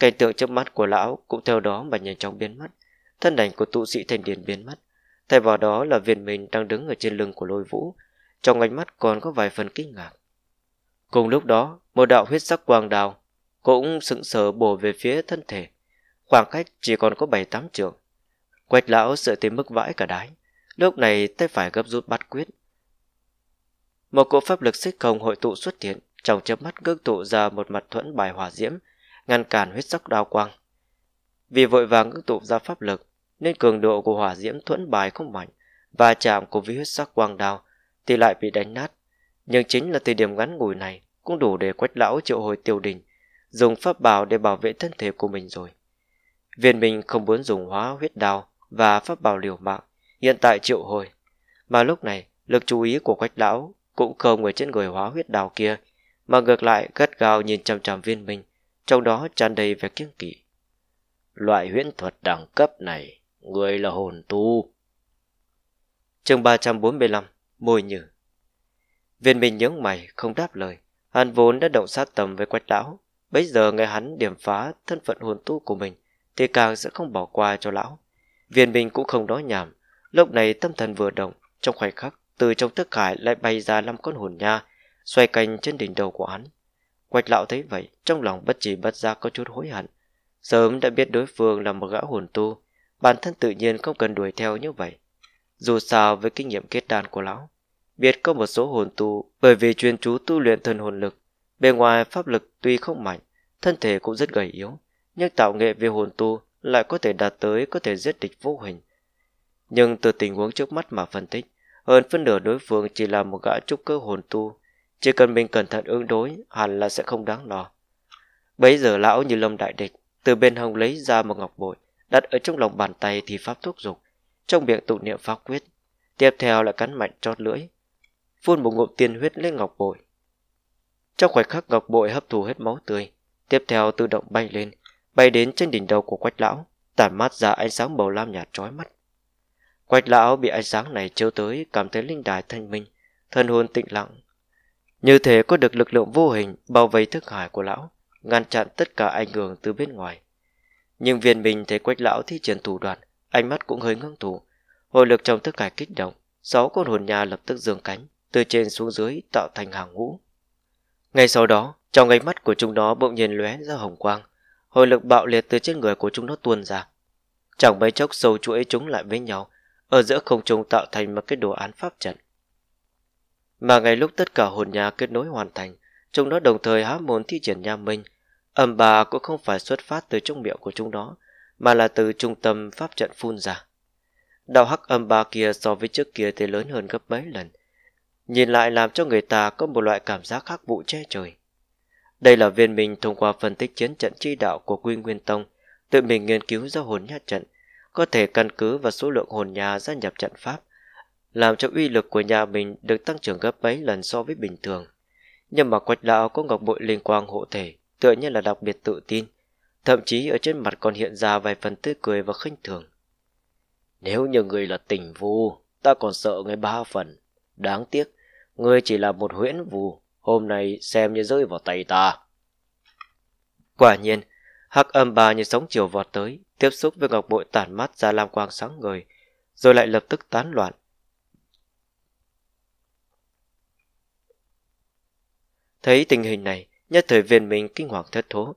Cảnh tượng trước mắt của lão cũng theo đó mà nhanh chóng biến mất. Thân ảnh của tụ sĩ thanh niên biến mất. Thay vào đó là viên mình đang đứng ở trên lưng của lôi vũ. Trong ánh mắt còn có vài phần kinh ngạc. Cùng lúc đó, một đạo huyết sắc quang đào cũng sững sờ bổ về phía thân thể. Khoảng cách chỉ còn có bảy tám trường. Quách lão sợ tới mức vãi cả đái. Lúc này tay phải gấp rút bắt quyết một cỗ pháp lực xích hồng hội tụ xuất hiện trong chớp mắt ngưng tụ ra một mặt thuẫn bài hỏa diễm ngăn cản huyết sắc đao quang vì vội vàng ngưng tụ ra pháp lực nên cường độ của hỏa diễm thuẫn bài không mạnh và chạm của vi huyết sắc quang đao thì lại bị đánh nát nhưng chính là thời điểm ngắn ngủi này cũng đủ để quách lão triệu hồi tiêu đình dùng pháp bảo để bảo vệ thân thể của mình rồi viên mình không muốn dùng hóa huyết đao và pháp bảo liều mạng hiện tại triệu hồi mà lúc này lực chú ý của quách lão cũng không ở trên người hóa huyết đào kia, mà ngược lại gắt gao nhìn chằm chằm viên minh, trong đó tràn đầy vẻ kiêng kỵ. Loại huyễn thuật đẳng cấp này, người là hồn tu. Chương 345, môi nhử. Viên minh nhướng mày không đáp lời, hắn vốn đã động sát tầm với quách lão, bây giờ nghe hắn điểm phá thân phận hồn tu của mình thì càng sẽ không bỏ qua cho lão. Viên minh cũng không nói nhảm, lúc này tâm thần vừa động, trong khoảnh khắc từ trong thức khải lại bay ra năm con hồn nha xoay canh trên đỉnh đầu của hắn quạch lão thấy vậy trong lòng bất chỉ bất giác có chút hối hận sớm đã biết đối phương là một gã hồn tu bản thân tự nhiên không cần đuổi theo như vậy dù sao với kinh nghiệm kết đan của lão biết có một số hồn tu bởi vì chuyên chú tu luyện thần hồn lực bề ngoài pháp lực tuy không mạnh thân thể cũng rất gầy yếu nhưng tạo nghệ về hồn tu lại có thể đạt tới có thể giết địch vô hình nhưng từ tình huống trước mắt mà phân tích hơn phân nửa đối phương chỉ là một gã trúc cơ hồn tu, chỉ cần mình cẩn thận ứng đối, hẳn là sẽ không đáng lo. Bấy giờ lão như lâm đại địch, từ bên hông lấy ra một ngọc bội, đặt ở trong lòng bàn tay thì pháp thuốc dục, trong miệng tụ niệm pháp quyết. Tiếp theo là cắn mạnh chót lưỡi, phun một ngụm tiên huyết lên ngọc bội. Trong khoảnh khắc ngọc bội hấp thu hết máu tươi, tiếp theo tự động bay lên, bay đến trên đỉnh đầu của quách lão, tản mát ra ánh sáng màu lam nhạt trói mắt. Quách lão bị ánh sáng này chiếu tới cảm thấy linh đài thanh minh, thân hồn tịnh lặng. Như thế có được lực lượng vô hình bao vây thức hải của lão, ngăn chặn tất cả ảnh hưởng từ bên ngoài. Nhưng viên mình thấy quách lão thi triển thủ đoạn, ánh mắt cũng hơi ngưng thủ. Hồi lực trong thức hải kích động, sáu con hồn nhà lập tức dường cánh, từ trên xuống dưới tạo thành hàng ngũ. Ngay sau đó, trong ánh mắt của chúng nó bỗng nhiên lóe ra hồng quang, hồi lực bạo liệt từ trên người của chúng nó tuôn ra. Chẳng mấy chốc sâu chuỗi chúng lại với nhau, ở giữa không trung tạo thành một cái đồ án pháp trận. Mà ngay lúc tất cả hồn nhà kết nối hoàn thành, chúng nó đồng thời há mồm thi triển nha minh, âm bà cũng không phải xuất phát từ trong miệng của chúng nó, mà là từ trung tâm pháp trận phun ra. Đạo hắc âm bà kia so với trước kia thì lớn hơn gấp mấy lần, nhìn lại làm cho người ta có một loại cảm giác khác vụ che trời. Đây là viên mình thông qua phân tích chiến trận chi đạo của Quy Nguyên Tông, tự mình nghiên cứu ra hồn nhát trận, có thể căn cứ vào số lượng hồn nhà gia nhập trận pháp, làm cho uy lực của nhà mình được tăng trưởng gấp mấy lần so với bình thường. Nhưng mà Quách Lão có ngọc bội linh quang hộ thể, tựa như là đặc biệt tự tin, thậm chí ở trên mặt còn hiện ra vài phần tươi cười và khinh thường. Nếu như người là tỉnh vu, ta còn sợ người ba phần. Đáng tiếc, người chỉ là một huyễn vù, hôm nay xem như rơi vào tay ta. Quả nhiên, Hắc âm bà như sóng chiều vọt tới, tiếp xúc với ngọc bội tản mát ra lam quang sáng ngời, rồi lại lập tức tán loạn. Thấy tình hình này, nhất thời viên mình kinh hoàng thất thố,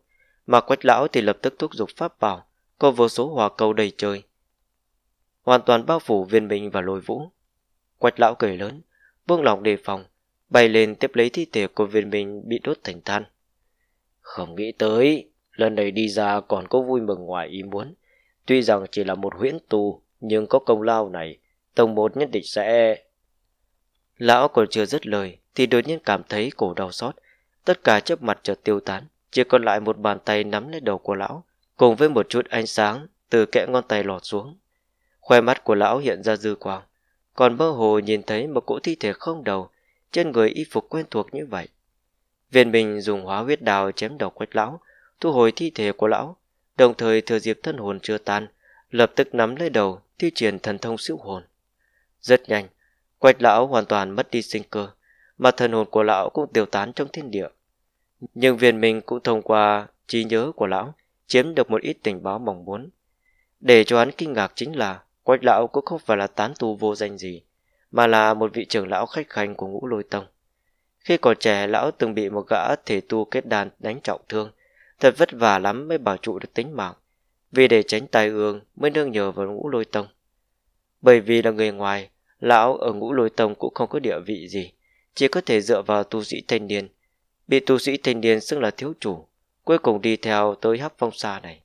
mà quách lão thì lập tức thúc giục pháp bảo, có vô số hòa cầu đầy trời. Hoàn toàn bao phủ viên mình và lôi vũ. Quách lão cười lớn, buông lòng đề phòng, bay lên tiếp lấy thi thể của viên mình bị đốt thành than. Không nghĩ tới, Lần này đi ra còn có vui mừng ngoài ý muốn. Tuy rằng chỉ là một huyễn tù, nhưng có công lao này, tông một nhất định sẽ... Lão còn chưa dứt lời, thì đột nhiên cảm thấy cổ đau xót. Tất cả trước mặt chợt tiêu tán, chỉ còn lại một bàn tay nắm lấy đầu của lão, cùng với một chút ánh sáng từ kẽ ngón tay lọt xuống. Khoe mắt của lão hiện ra dư quang, còn mơ hồ nhìn thấy một cỗ thi thể không đầu, trên người y phục quen thuộc như vậy. Viên Bình dùng hóa huyết đào chém đầu quách lão, thu hồi thi thể của lão, đồng thời thừa dịp thân hồn chưa tan, lập tức nắm lấy đầu, tiêu triển thần thông siêu hồn. Rất nhanh, quách lão hoàn toàn mất đi sinh cơ, mà thần hồn của lão cũng tiêu tán trong thiên địa. Nhưng viên mình cũng thông qua trí nhớ của lão, chiếm được một ít tình báo mong muốn. Để cho hắn kinh ngạc chính là, quách lão cũng không phải là tán tu vô danh gì, mà là một vị trưởng lão khách khanh của ngũ lôi tông. Khi còn trẻ, lão từng bị một gã thể tu kết đàn đánh trọng thương, thật vất vả lắm mới bảo trụ được tính mạng vì để tránh tai ương mới nương nhờ vào ngũ lôi tông bởi vì là người ngoài lão ở ngũ lôi tông cũng không có địa vị gì chỉ có thể dựa vào tu sĩ thanh niên bị tu sĩ thanh niên xưng là thiếu chủ cuối cùng đi theo tới hắc phong xa này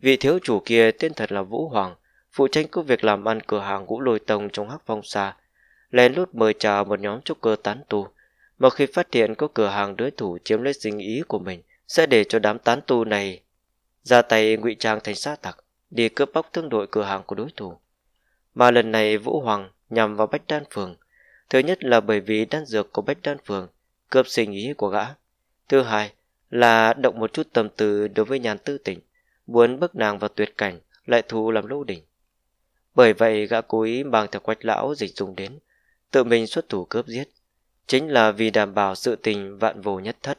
vị thiếu chủ kia tên thật là vũ hoàng phụ trách công việc làm ăn cửa hàng ngũ lôi tông trong hắc phong xa lén lút mời chào một nhóm trúc cơ tán tu mà khi phát hiện có cửa hàng đối thủ chiếm lấy sinh ý của mình sẽ để cho đám tán tu này ra tay ngụy trang thành sát tặc đi cướp bóc thương đội cửa hàng của đối thủ. Mà lần này Vũ Hoàng nhằm vào Bách Đan Phường. Thứ nhất là bởi vì đan dược của Bách Đan Phường cướp sinh ý của gã. Thứ hai là động một chút tầm từ đối với nhàn tư tỉnh, muốn bức nàng vào tuyệt cảnh, lại thù làm lâu đỉnh. Bởi vậy gã cố ý mang theo quách lão dịch dùng đến, tự mình xuất thủ cướp giết. Chính là vì đảm bảo sự tình vạn vô nhất thất.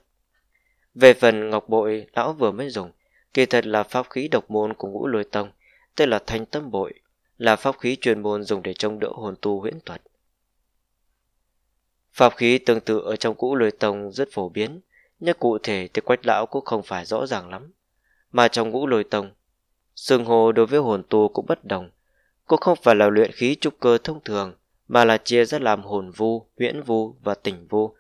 Về phần ngọc bội lão vừa mới dùng, kỳ thật là pháp khí độc môn của ngũ lôi tông, tên là thanh tâm bội, là pháp khí chuyên môn dùng để trông đỡ hồn tu huyễn thuật. Pháp khí tương tự ở trong cũ lôi tông rất phổ biến, nhưng cụ thể thì quách lão cũng không phải rõ ràng lắm. Mà trong ngũ lôi tông, xương hồ đối với hồn tu cũng bất đồng, cũng không phải là luyện khí trúc cơ thông thường, mà là chia ra làm hồn vu, huyễn vu và tỉnh vu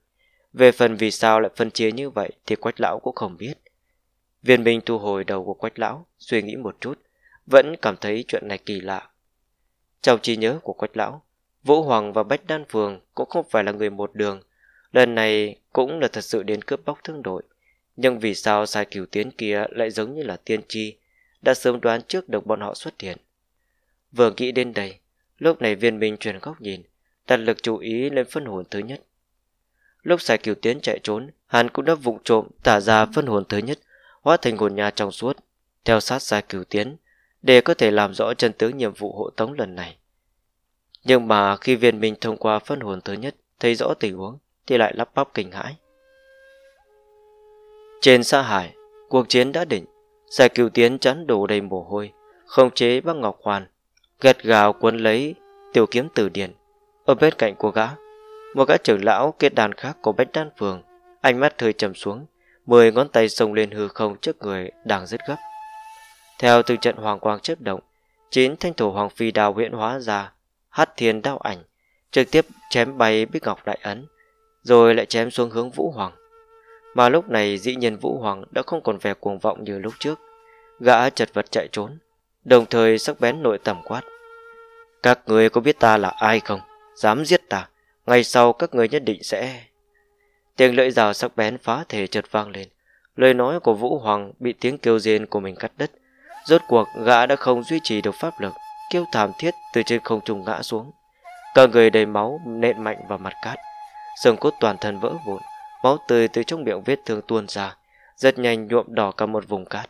về phần vì sao lại phân chia như vậy thì quách lão cũng không biết. Viên minh thu hồi đầu của quách lão, suy nghĩ một chút, vẫn cảm thấy chuyện này kỳ lạ. Trong trí nhớ của quách lão, Vũ Hoàng và Bách Đan Phường cũng không phải là người một đường, lần này cũng là thật sự đến cướp bóc thương đội. Nhưng vì sao sai cửu tiến kia lại giống như là tiên tri, đã sớm đoán trước được bọn họ xuất hiện. Vừa nghĩ đến đây, lúc này viên minh chuyển góc nhìn, đặt lực chú ý lên phân hồn thứ nhất. Lúc xài cửu tiến chạy trốn, hắn cũng đã vụng trộm tả ra ừ. phân hồn thứ nhất, hóa thành hồn nhà trong suốt, theo sát xài cửu tiến, để có thể làm rõ chân tướng nhiệm vụ hộ tống lần này. Nhưng mà khi viên minh thông qua phân hồn thứ nhất, thấy rõ tình huống, thì lại lắp bắp kinh hãi. Trên xa hải, cuộc chiến đã định, xài cửu tiến chắn đổ đầy mồ hôi, không chế bác Ngọc Hoàn, gật gào cuốn lấy tiểu kiếm Tử điển ở bên cạnh của gã một gã trưởng lão kết đàn khác của bách đan phường ánh mắt hơi trầm xuống mười ngón tay xông lên hư không trước người đang rất gấp theo từng trận hoàng quang chớp động chín thanh thủ hoàng phi đào huyễn hóa ra hát thiên đao ảnh trực tiếp chém bay bích ngọc đại ấn rồi lại chém xuống hướng vũ hoàng mà lúc này dĩ nhiên vũ hoàng đã không còn vẻ cuồng vọng như lúc trước gã chật vật chạy trốn đồng thời sắc bén nội tầm quát các người có biết ta là ai không dám giết ta Ngày sau các người nhất định sẽ... Tiếng lưỡi rào sắc bén phá thể chợt vang lên. Lời nói của Vũ Hoàng bị tiếng kêu rên của mình cắt đứt. Rốt cuộc gã đã không duy trì được pháp lực, kêu thảm thiết từ trên không trung ngã xuống. Cả người đầy máu nện mạnh vào mặt cát. xương cốt toàn thân vỡ vụn, máu tươi từ trong miệng vết thương tuôn ra, rất nhanh nhuộm đỏ cả một vùng cát.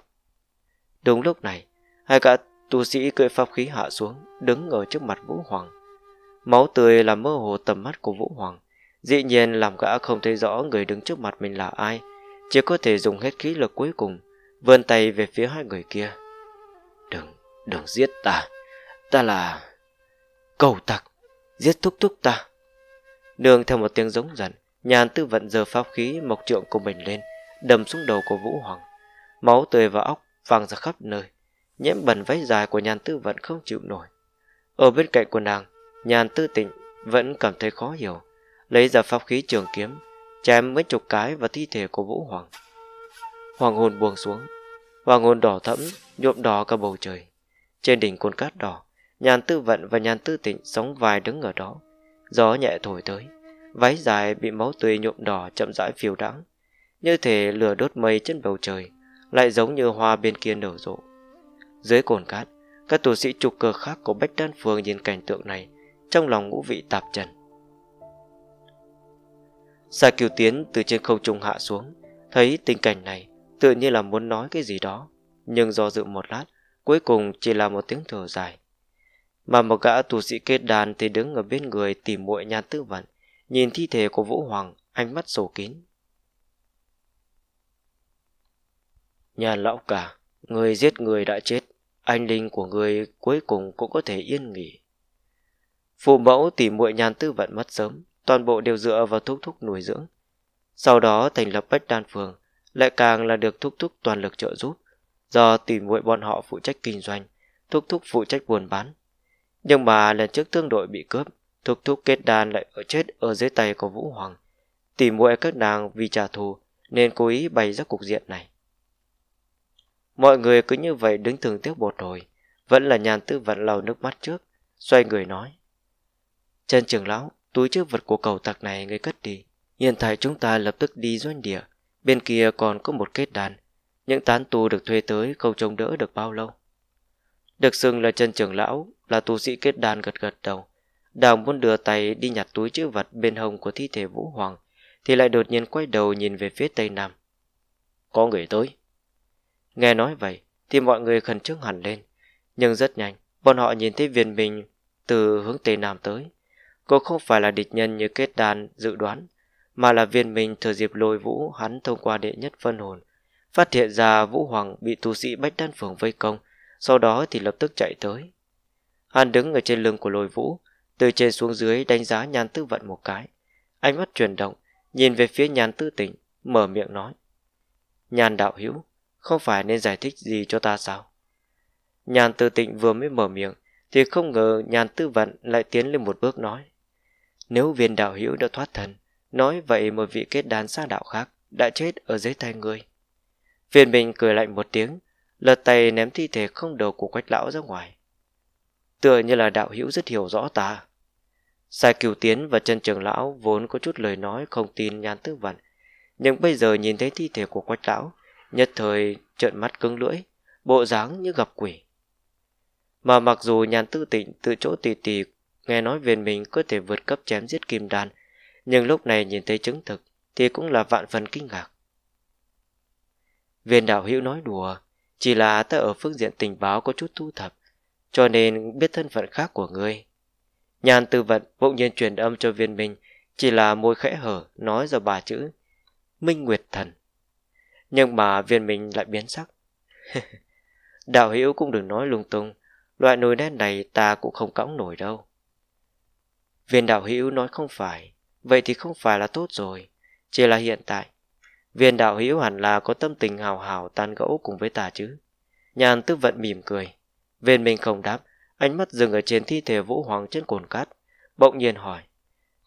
Đúng lúc này, hai gã tu sĩ cưỡi pháp khí hạ xuống, đứng ở trước mặt Vũ Hoàng. Máu tươi làm mơ hồ tầm mắt của Vũ Hoàng. Dĩ nhiên làm gã không thấy rõ người đứng trước mặt mình là ai. Chỉ có thể dùng hết khí lực cuối cùng, vươn tay về phía hai người kia. Đừng, đừng giết ta. Ta là... Cầu tặc, giết thúc thúc ta. Nương theo một tiếng giống giận, nhàn tư vận giờ pháp khí mộc trượng của mình lên, đầm xuống đầu của Vũ Hoàng. Máu tươi và óc vàng ra khắp nơi nhiễm bẩn váy dài của nhàn tư vận không chịu nổi. Ở bên cạnh của nàng nhàn tư tịnh vẫn cảm thấy khó hiểu lấy ra pháp khí trường kiếm chém mấy chục cái vào thi thể của vũ hoàng hoàng hồn buông xuống hoàng hồn đỏ thẫm nhuộm đỏ cả bầu trời trên đỉnh cồn cát đỏ nhàn tư vận và nhàn tư tịnh sóng vai đứng ở đó gió nhẹ thổi tới váy dài bị máu tươi nhuộm đỏ chậm rãi phiêu đãng như thể lửa đốt mây trên bầu trời lại giống như hoa bên kia nở rộ dưới cồn cát các tù sĩ trục cờ khác của bách đan Phương nhìn cảnh tượng này trong lòng ngũ vị tạp trần Sa kiều tiến từ trên không trung hạ xuống Thấy tình cảnh này Tự nhiên là muốn nói cái gì đó Nhưng do dự một lát Cuối cùng chỉ là một tiếng thở dài Mà một gã tù sĩ kết đàn Thì đứng ở bên người tìm muội nhan tư vận Nhìn thi thể của Vũ Hoàng Ánh mắt sổ kín Nhàn lão cả Người giết người đã chết Anh linh của người cuối cùng cũng có thể yên nghỉ Phụ mẫu tỉ muội nhàn tư vận mất sớm, toàn bộ đều dựa vào thúc thúc nuôi dưỡng. Sau đó thành lập bách đan phường, lại càng là được thúc thúc toàn lực trợ giúp, do tỉ muội bọn họ phụ trách kinh doanh, thúc thúc phụ trách buôn bán. Nhưng mà lần trước thương đội bị cướp, thúc thúc kết đan lại ở chết ở dưới tay của Vũ Hoàng. Tỉ muội các nàng vì trả thù nên cố ý bày ra cục diện này. Mọi người cứ như vậy đứng thường tiếc bột rồi, vẫn là nhàn tư vận lau nước mắt trước, xoay người nói. Trần trưởng lão, túi chứa vật của cầu tặc này người cất đi. Hiện tại chúng ta lập tức đi doanh địa. Bên kia còn có một kết đàn. Những tán tu được thuê tới không trông đỡ được bao lâu. Được xưng là chân trưởng lão, là tu sĩ kết đàn gật gật đầu. Đào muốn đưa tay đi nhặt túi chữ vật bên hông của thi thể Vũ Hoàng, thì lại đột nhiên quay đầu nhìn về phía Tây Nam. Có người tới. Nghe nói vậy, thì mọi người khẩn trương hẳn lên. Nhưng rất nhanh, bọn họ nhìn thấy viên mình từ hướng Tây Nam tới. Cô không phải là địch nhân như kết đàn dự đoán, mà là viên minh thừa dịp lôi vũ hắn thông qua đệ nhất phân hồn. Phát hiện ra Vũ Hoàng bị tu sĩ Bách Đan Phường vây công, sau đó thì lập tức chạy tới. Hắn đứng ở trên lưng của lôi vũ, từ trên xuống dưới đánh giá nhan tư vận một cái. Ánh mắt chuyển động, nhìn về phía nhan tư tỉnh, mở miệng nói. Nhan đạo hữu, không phải nên giải thích gì cho ta sao? Nhàn tư tịnh vừa mới mở miệng thì không ngờ nhàn tư vận lại tiến lên một bước nói. Nếu viên đạo hữu đã thoát thần, nói vậy một vị kết đàn xa đạo khác đã chết ở dưới tay ngươi. Viên mình cười lạnh một tiếng, lật tay ném thi thể không đầu của quách lão ra ngoài. Tựa như là đạo hữu rất hiểu rõ ta. Sai cửu tiến và chân trường lão vốn có chút lời nói không tin nhan tư vận nhưng bây giờ nhìn thấy thi thể của quách lão, nhất thời trợn mắt cứng lưỡi, bộ dáng như gặp quỷ. Mà mặc dù nhàn tư tịnh từ chỗ tì tì nghe nói viên mình có thể vượt cấp chém giết kim đan, nhưng lúc này nhìn thấy chứng thực thì cũng là vạn phần kinh ngạc. Viên đạo hữu nói đùa, chỉ là ta ở phương diện tình báo có chút thu thập, cho nên biết thân phận khác của ngươi. Nhàn tư vận bỗng nhiên truyền âm cho viên mình chỉ là môi khẽ hở nói ra bà chữ Minh Nguyệt Thần. Nhưng mà viên mình lại biến sắc. đạo hữu cũng đừng nói lung tung, loại nồi đen này ta cũng không cõng nổi đâu. Viên Đạo hữu nói không phải, vậy thì không phải là tốt rồi, chỉ là hiện tại. Viên đạo hữu hẳn là có tâm tình hào hào tan gẫu cùng với ta chứ. Nhàn tức vận mỉm cười. Viên minh không đáp, ánh mắt dừng ở trên thi thể vũ hoàng trên cồn cát, bỗng nhiên hỏi.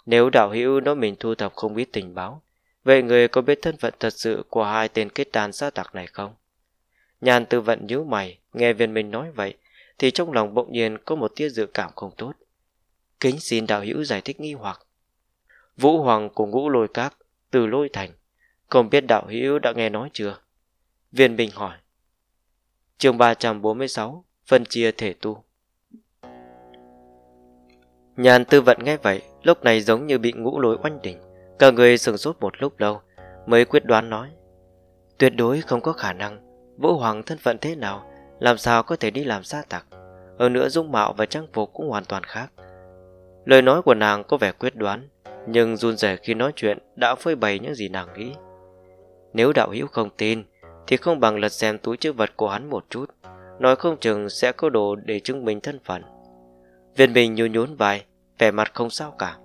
Nếu đạo hữu nói mình thu thập không biết tình báo, vậy người có biết thân phận thật sự của hai tên kết đàn xa tạc này không? Nhàn tư vận nhíu mày, nghe viên minh nói vậy, thì trong lòng bỗng nhiên có một tia dự cảm không tốt. Kính xin đạo hữu giải thích nghi hoặc. Vũ Hoàng cùng ngũ lôi các, từ lôi thành, không biết đạo hữu đã nghe nói chưa? Viên Bình hỏi. chương 346, phân chia thể tu. Nhàn tư vận nghe vậy, lúc này giống như bị ngũ lôi oanh đỉnh. Cả người sừng sốt một lúc lâu, mới quyết đoán nói. Tuyệt đối không có khả năng, Vũ Hoàng thân phận thế nào, làm sao có thể đi làm xa tặc. Hơn nữa dung mạo và trang phục cũng hoàn toàn khác, Lời nói của nàng có vẻ quyết đoán, nhưng run rẩy khi nói chuyện đã phơi bày những gì nàng nghĩ. Nếu đạo hữu không tin, thì không bằng lật xem túi chữ vật của hắn một chút, nói không chừng sẽ có đồ để chứng minh thân phận. Viên mình nhún nhún vai, vẻ mặt không sao cả.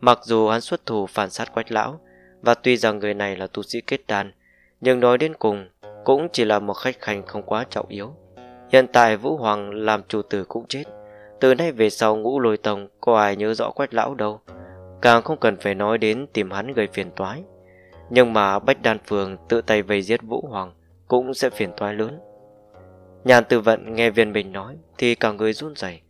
Mặc dù hắn xuất thủ phản sát quách lão, và tuy rằng người này là tu sĩ kết đàn, nhưng nói đến cùng cũng chỉ là một khách khanh không quá trọng yếu. Hiện tại Vũ Hoàng làm chủ tử cũng chết, từ nay về sau ngũ lôi tông Có ai nhớ rõ quách lão đâu Càng không cần phải nói đến tìm hắn gây phiền toái Nhưng mà Bách Đan Phường Tự tay vây giết Vũ Hoàng Cũng sẽ phiền toái lớn Nhàn tư vận nghe viên bình nói Thì cả người run rẩy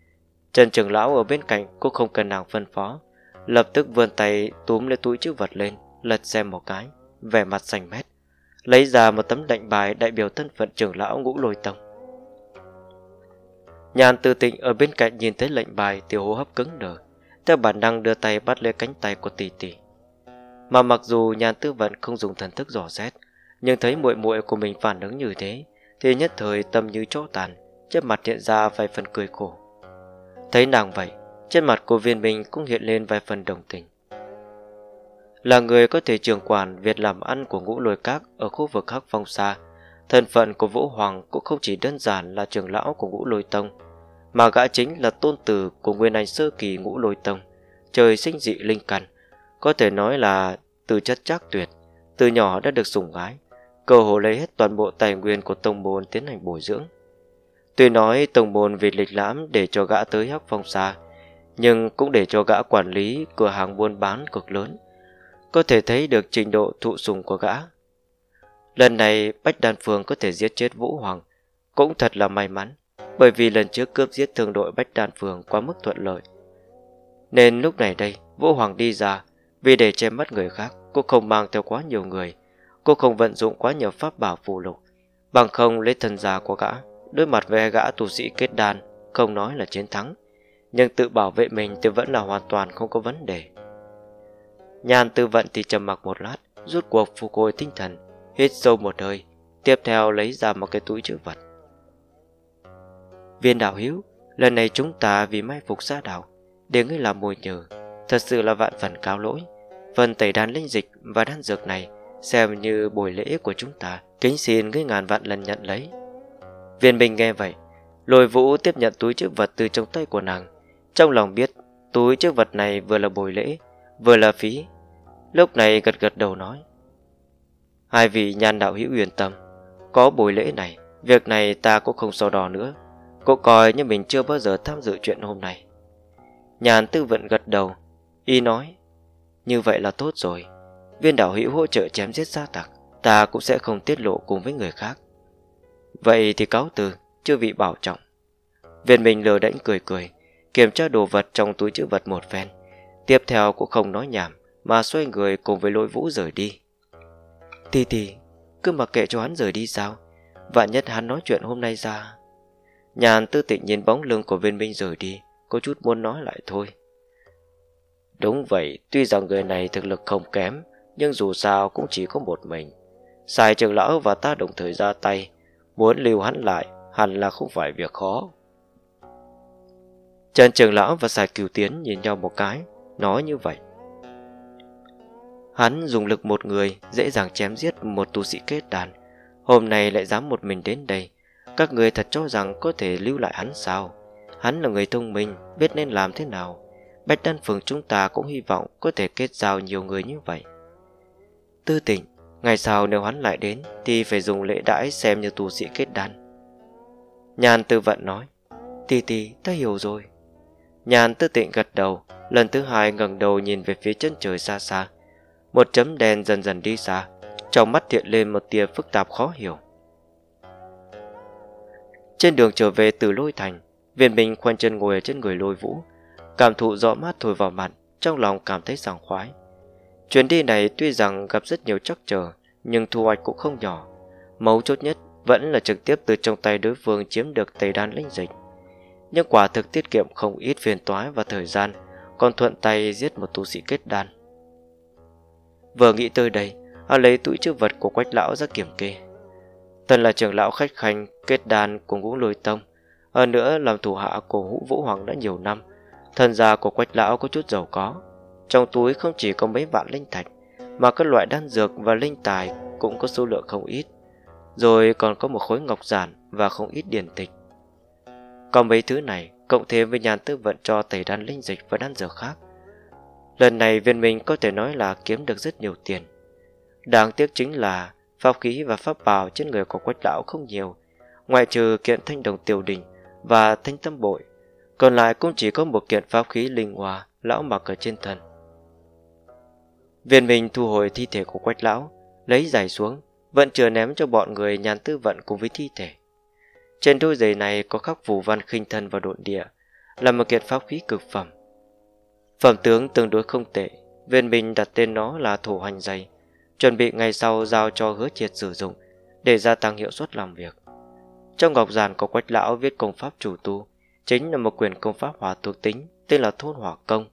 Trần trưởng lão ở bên cạnh cũng không cần nàng phân phó Lập tức vươn tay túm lấy túi chữ vật lên Lật xem một cái Vẻ mặt xanh mét Lấy ra một tấm lệnh bài đại biểu thân phận trưởng lão ngũ lôi tông Nhàn tư tịnh ở bên cạnh nhìn thấy lệnh bài tiểu hô hấp cứng đờ, theo bản năng đưa tay bắt lấy cánh tay của tỷ tỷ. Mà mặc dù nhàn tư vận không dùng thần thức dò xét, nhưng thấy muội muội của mình phản ứng như thế, thì nhất thời tâm như chỗ tàn, trên mặt hiện ra vài phần cười khổ. Thấy nàng vậy, trên mặt của viên mình cũng hiện lên vài phần đồng tình. Là người có thể trưởng quản việc làm ăn của ngũ lôi các ở khu vực Hắc Phong Sa, Thân phận của Vũ Hoàng cũng không chỉ đơn giản là trưởng lão của ngũ lôi tông, mà gã chính là tôn tử của nguyên anh sơ kỳ ngũ lôi tông, trời sinh dị linh căn, có thể nói là từ chất chắc tuyệt, từ nhỏ đã được sủng gái cơ hồ lấy hết toàn bộ tài nguyên của tông môn tiến hành bồi dưỡng. Tuy nói tông môn vì lịch lãm để cho gã tới hắc phong xa, nhưng cũng để cho gã quản lý cửa hàng buôn bán cực lớn, có thể thấy được trình độ thụ sùng của gã Lần này Bách Đan Phường có thể giết chết Vũ Hoàng Cũng thật là may mắn Bởi vì lần trước cướp giết thương đội Bách Đan Phường quá mức thuận lợi Nên lúc này đây Vũ Hoàng đi ra Vì để che mắt người khác Cô không mang theo quá nhiều người Cô không vận dụng quá nhiều pháp bảo phù lục Bằng không lấy thân già của gã Đối mặt với gã tù sĩ kết đan Không nói là chiến thắng Nhưng tự bảo vệ mình thì vẫn là hoàn toàn không có vấn đề Nhàn tư vận thì trầm mặc một lát Rút cuộc phục hồi tinh thần hít sâu một hơi, tiếp theo lấy ra một cái túi chữ vật. Viên đạo hữu, lần này chúng ta vì mai phục ra đảo, để ngươi làm mồi nhử, thật sự là vạn phần cao lỗi. Phần tẩy đan linh dịch và đan dược này xem như buổi lễ của chúng ta, kính xin ngươi ngàn vạn lần nhận lấy. Viên bình nghe vậy, lôi vũ tiếp nhận túi chữ vật từ trong tay của nàng, trong lòng biết túi chữ vật này vừa là buổi lễ, vừa là phí. Lúc này gật gật đầu nói, Hai vị nhan đạo hữu yên tâm Có buổi lễ này Việc này ta cũng không so đo nữa cô coi như mình chưa bao giờ tham dự chuyện hôm nay Nhàn tư vận gật đầu Y nói Như vậy là tốt rồi Viên đạo hữu hỗ trợ chém giết gia tặc Ta cũng sẽ không tiết lộ cùng với người khác Vậy thì cáo từ Chưa vị bảo trọng Viên mình lờ đễnh cười cười Kiểm tra đồ vật trong túi chữ vật một ven Tiếp theo cũng không nói nhảm Mà xoay người cùng với lôi vũ rời đi Tỷ tỷ, cứ mặc kệ cho hắn rời đi sao? Vạn nhất hắn nói chuyện hôm nay ra. nhàn tư tịnh nhìn bóng lưng của viên minh rời đi, có chút muốn nói lại thôi. Đúng vậy, tuy rằng người này thực lực không kém, nhưng dù sao cũng chỉ có một mình. xài trường lão và ta đồng thời ra tay, muốn lưu hắn lại hẳn là không phải việc khó. Trần trường lão và xài Cửu Tiến nhìn nhau một cái, nói như vậy. Hắn dùng lực một người Dễ dàng chém giết một tu sĩ kết đàn Hôm nay lại dám một mình đến đây Các người thật cho rằng có thể lưu lại hắn sao Hắn là người thông minh Biết nên làm thế nào bách Đan Phường chúng ta cũng hy vọng Có thể kết giao nhiều người như vậy Tư tỉnh Ngày sau nếu hắn lại đến Thì phải dùng lễ đãi xem như tu sĩ kết đàn Nhàn tư vận nói Tì tì ta hiểu rồi Nhàn tư tịnh gật đầu Lần thứ hai ngẩng đầu nhìn về phía chân trời xa xa một chấm đen dần dần đi xa, trong mắt thiện lên một tia phức tạp khó hiểu. Trên đường trở về từ lôi thành, viên minh khoanh chân ngồi trên người lôi vũ, cảm thụ rõ mát thổi vào mặt, trong lòng cảm thấy sảng khoái. Chuyến đi này tuy rằng gặp rất nhiều trắc trở, nhưng thu hoạch cũng không nhỏ. Mấu chốt nhất vẫn là trực tiếp từ trong tay đối phương chiếm được tây đan linh dịch. Nhưng quả thực tiết kiệm không ít phiền toái và thời gian, còn thuận tay giết một tu sĩ kết đan. Vừa nghĩ tới đây, hắn lấy túi chữ vật của quách lão ra kiểm kê. Thân là trưởng lão khách khanh kết đàn cùng cũng lôi tông, hơn nữa làm thủ hạ của hũ vũ hoàng đã nhiều năm, thân gia của quách lão có chút giàu có. Trong túi không chỉ có mấy vạn linh thạch, mà các loại đan dược và linh tài cũng có số lượng không ít. Rồi còn có một khối ngọc giản và không ít điển tịch. Còn mấy thứ này cộng thêm với nhàn tư vận cho tẩy đan linh dịch và đan dược khác Lần này viên minh có thể nói là kiếm được rất nhiều tiền. Đáng tiếc chính là pháp khí và pháp bào trên người của quách lão không nhiều, ngoại trừ kiện thanh đồng tiểu đình và thanh tâm bội. Còn lại cũng chỉ có một kiện pháp khí linh hòa lão mặc ở trên thần. Viên minh thu hồi thi thể của quách lão, lấy giày xuống, vẫn chưa ném cho bọn người nhàn tư vận cùng với thi thể. Trên đôi giày này có khắc phù văn khinh thân và độn địa, là một kiện pháp khí cực phẩm. Phẩm tướng tương đối không tệ, viên minh đặt tên nó là thủ hành dày, chuẩn bị ngày sau giao cho hứa triệt sử dụng để gia tăng hiệu suất làm việc. Trong ngọc giàn có quách lão viết công pháp chủ tu, chính là một quyền công pháp hỏa thuộc tính tên là thôn hỏa công.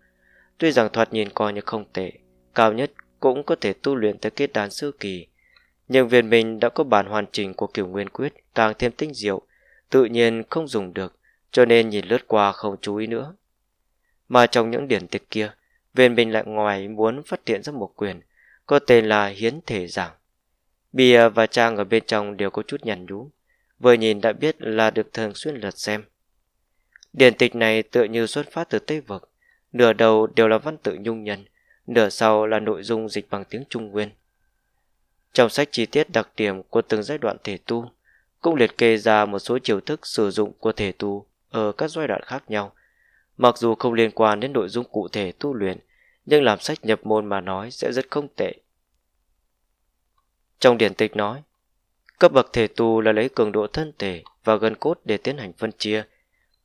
Tuy rằng thoạt nhìn coi như không tệ, cao nhất cũng có thể tu luyện tới kết đàn sư kỳ. Nhưng viên minh đã có bản hoàn chỉnh của kiểu nguyên quyết càng thêm tinh diệu, tự nhiên không dùng được, cho nên nhìn lướt qua không chú ý nữa mà trong những điển tịch kia, viên binh lại ngoài muốn phát hiện ra một quyền, có tên là Hiến Thể Giảng. Bìa và trang ở bên trong đều có chút nhằn nhú, vừa nhìn đã biết là được thường xuyên lượt xem. Điển tịch này tựa như xuất phát từ Tây Vực, nửa đầu đều là văn tự nhung nhân, nửa sau là nội dung dịch bằng tiếng Trung Nguyên. Trong sách chi tiết đặc điểm của từng giai đoạn thể tu, cũng liệt kê ra một số chiều thức sử dụng của thể tu ở các giai đoạn khác nhau, Mặc dù không liên quan đến nội dung cụ thể tu luyện, nhưng làm sách nhập môn mà nói sẽ rất không tệ. Trong điển tịch nói, cấp bậc thể tu là lấy cường độ thân thể và gân cốt để tiến hành phân chia.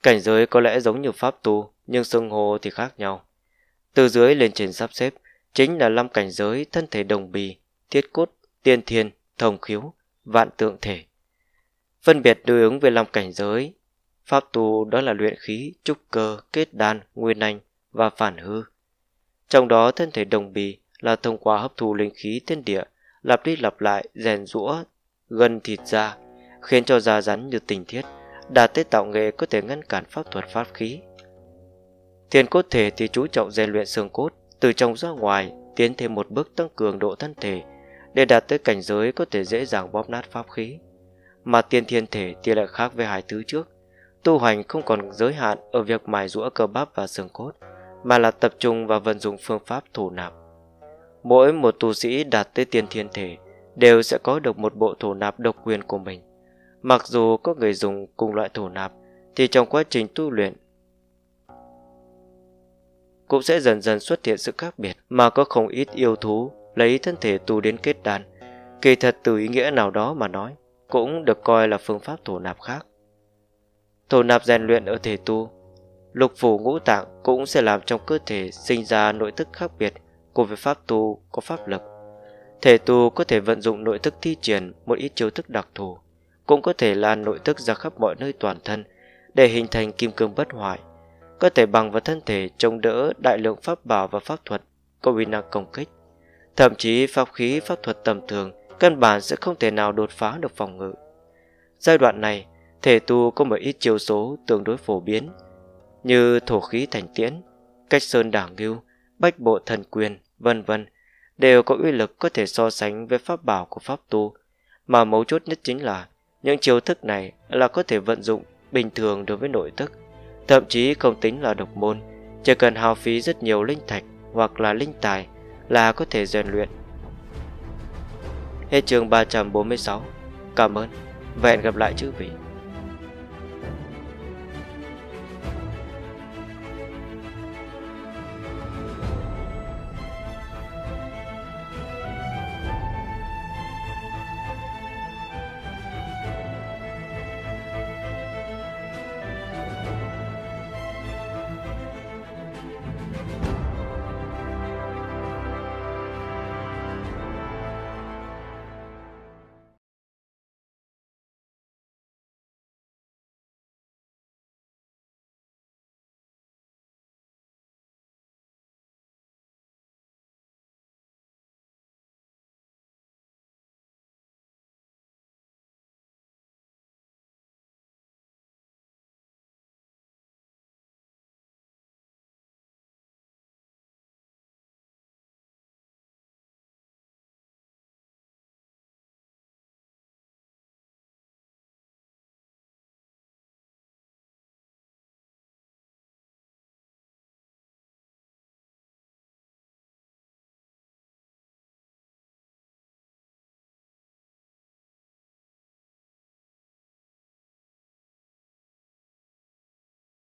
Cảnh giới có lẽ giống như pháp tu, nhưng xưng hô thì khác nhau. Từ dưới lên trên sắp xếp, chính là năm cảnh giới thân thể đồng bì, thiết cốt, tiên thiên, thông khiếu, vạn tượng thể. Phân biệt đối ứng về năm cảnh giới Pháp tu đó là luyện khí, trúc cơ, kết đan, nguyên anh và phản hư. Trong đó thân thể đồng bì là thông qua hấp thu linh khí thiên địa, lặp đi lặp lại, rèn rũa, gần thịt da, khiến cho da rắn như tình thiết, đạt tới tạo nghệ có thể ngăn cản pháp thuật pháp khí. Thiên cốt thể thì chú trọng rèn luyện xương cốt, từ trong ra ngoài tiến thêm một bước tăng cường độ thân thể để đạt tới cảnh giới có thể dễ dàng bóp nát pháp khí. Mà tiên thiên thể thì lại khác với hai thứ trước, tu hành không còn giới hạn ở việc mài rũa cơ bắp và xương cốt, mà là tập trung và vận dụng phương pháp thủ nạp. Mỗi một tu sĩ đạt tới tiên thiên thể đều sẽ có được một bộ thủ nạp độc quyền của mình. Mặc dù có người dùng cùng loại thủ nạp, thì trong quá trình tu luyện cũng sẽ dần dần xuất hiện sự khác biệt mà có không ít yêu thú lấy thân thể tu đến kết đàn. Kỳ thật từ ý nghĩa nào đó mà nói, cũng được coi là phương pháp thủ nạp khác thổ nạp rèn luyện ở thể tu lục phủ ngũ tạng cũng sẽ làm trong cơ thể sinh ra nội thức khác biệt cùng với pháp tu có pháp lực thể tu có thể vận dụng nội thức thi triển một ít chiêu thức đặc thù cũng có thể lan nội thức ra khắp mọi nơi toàn thân để hình thành kim cương bất hoại có thể bằng vào thân thể chống đỡ đại lượng pháp bảo và pháp thuật có uy năng công kích thậm chí pháp khí pháp thuật tầm thường căn bản sẽ không thể nào đột phá được phòng ngự giai đoạn này thể tu có một ít chiêu số tương đối phổ biến như thổ khí thành tiễn, cách sơn đảo ngưu, bách bộ thần quyền, vân vân đều có uy lực có thể so sánh với pháp bảo của pháp tu, mà mấu chốt nhất chính là những chiêu thức này là có thể vận dụng bình thường đối với nội tức, thậm chí không tính là độc môn, chỉ cần hao phí rất nhiều linh thạch hoặc là linh tài là có thể rèn luyện. Hết chương 346. Cảm ơn. Và hẹn gặp lại chữ vị.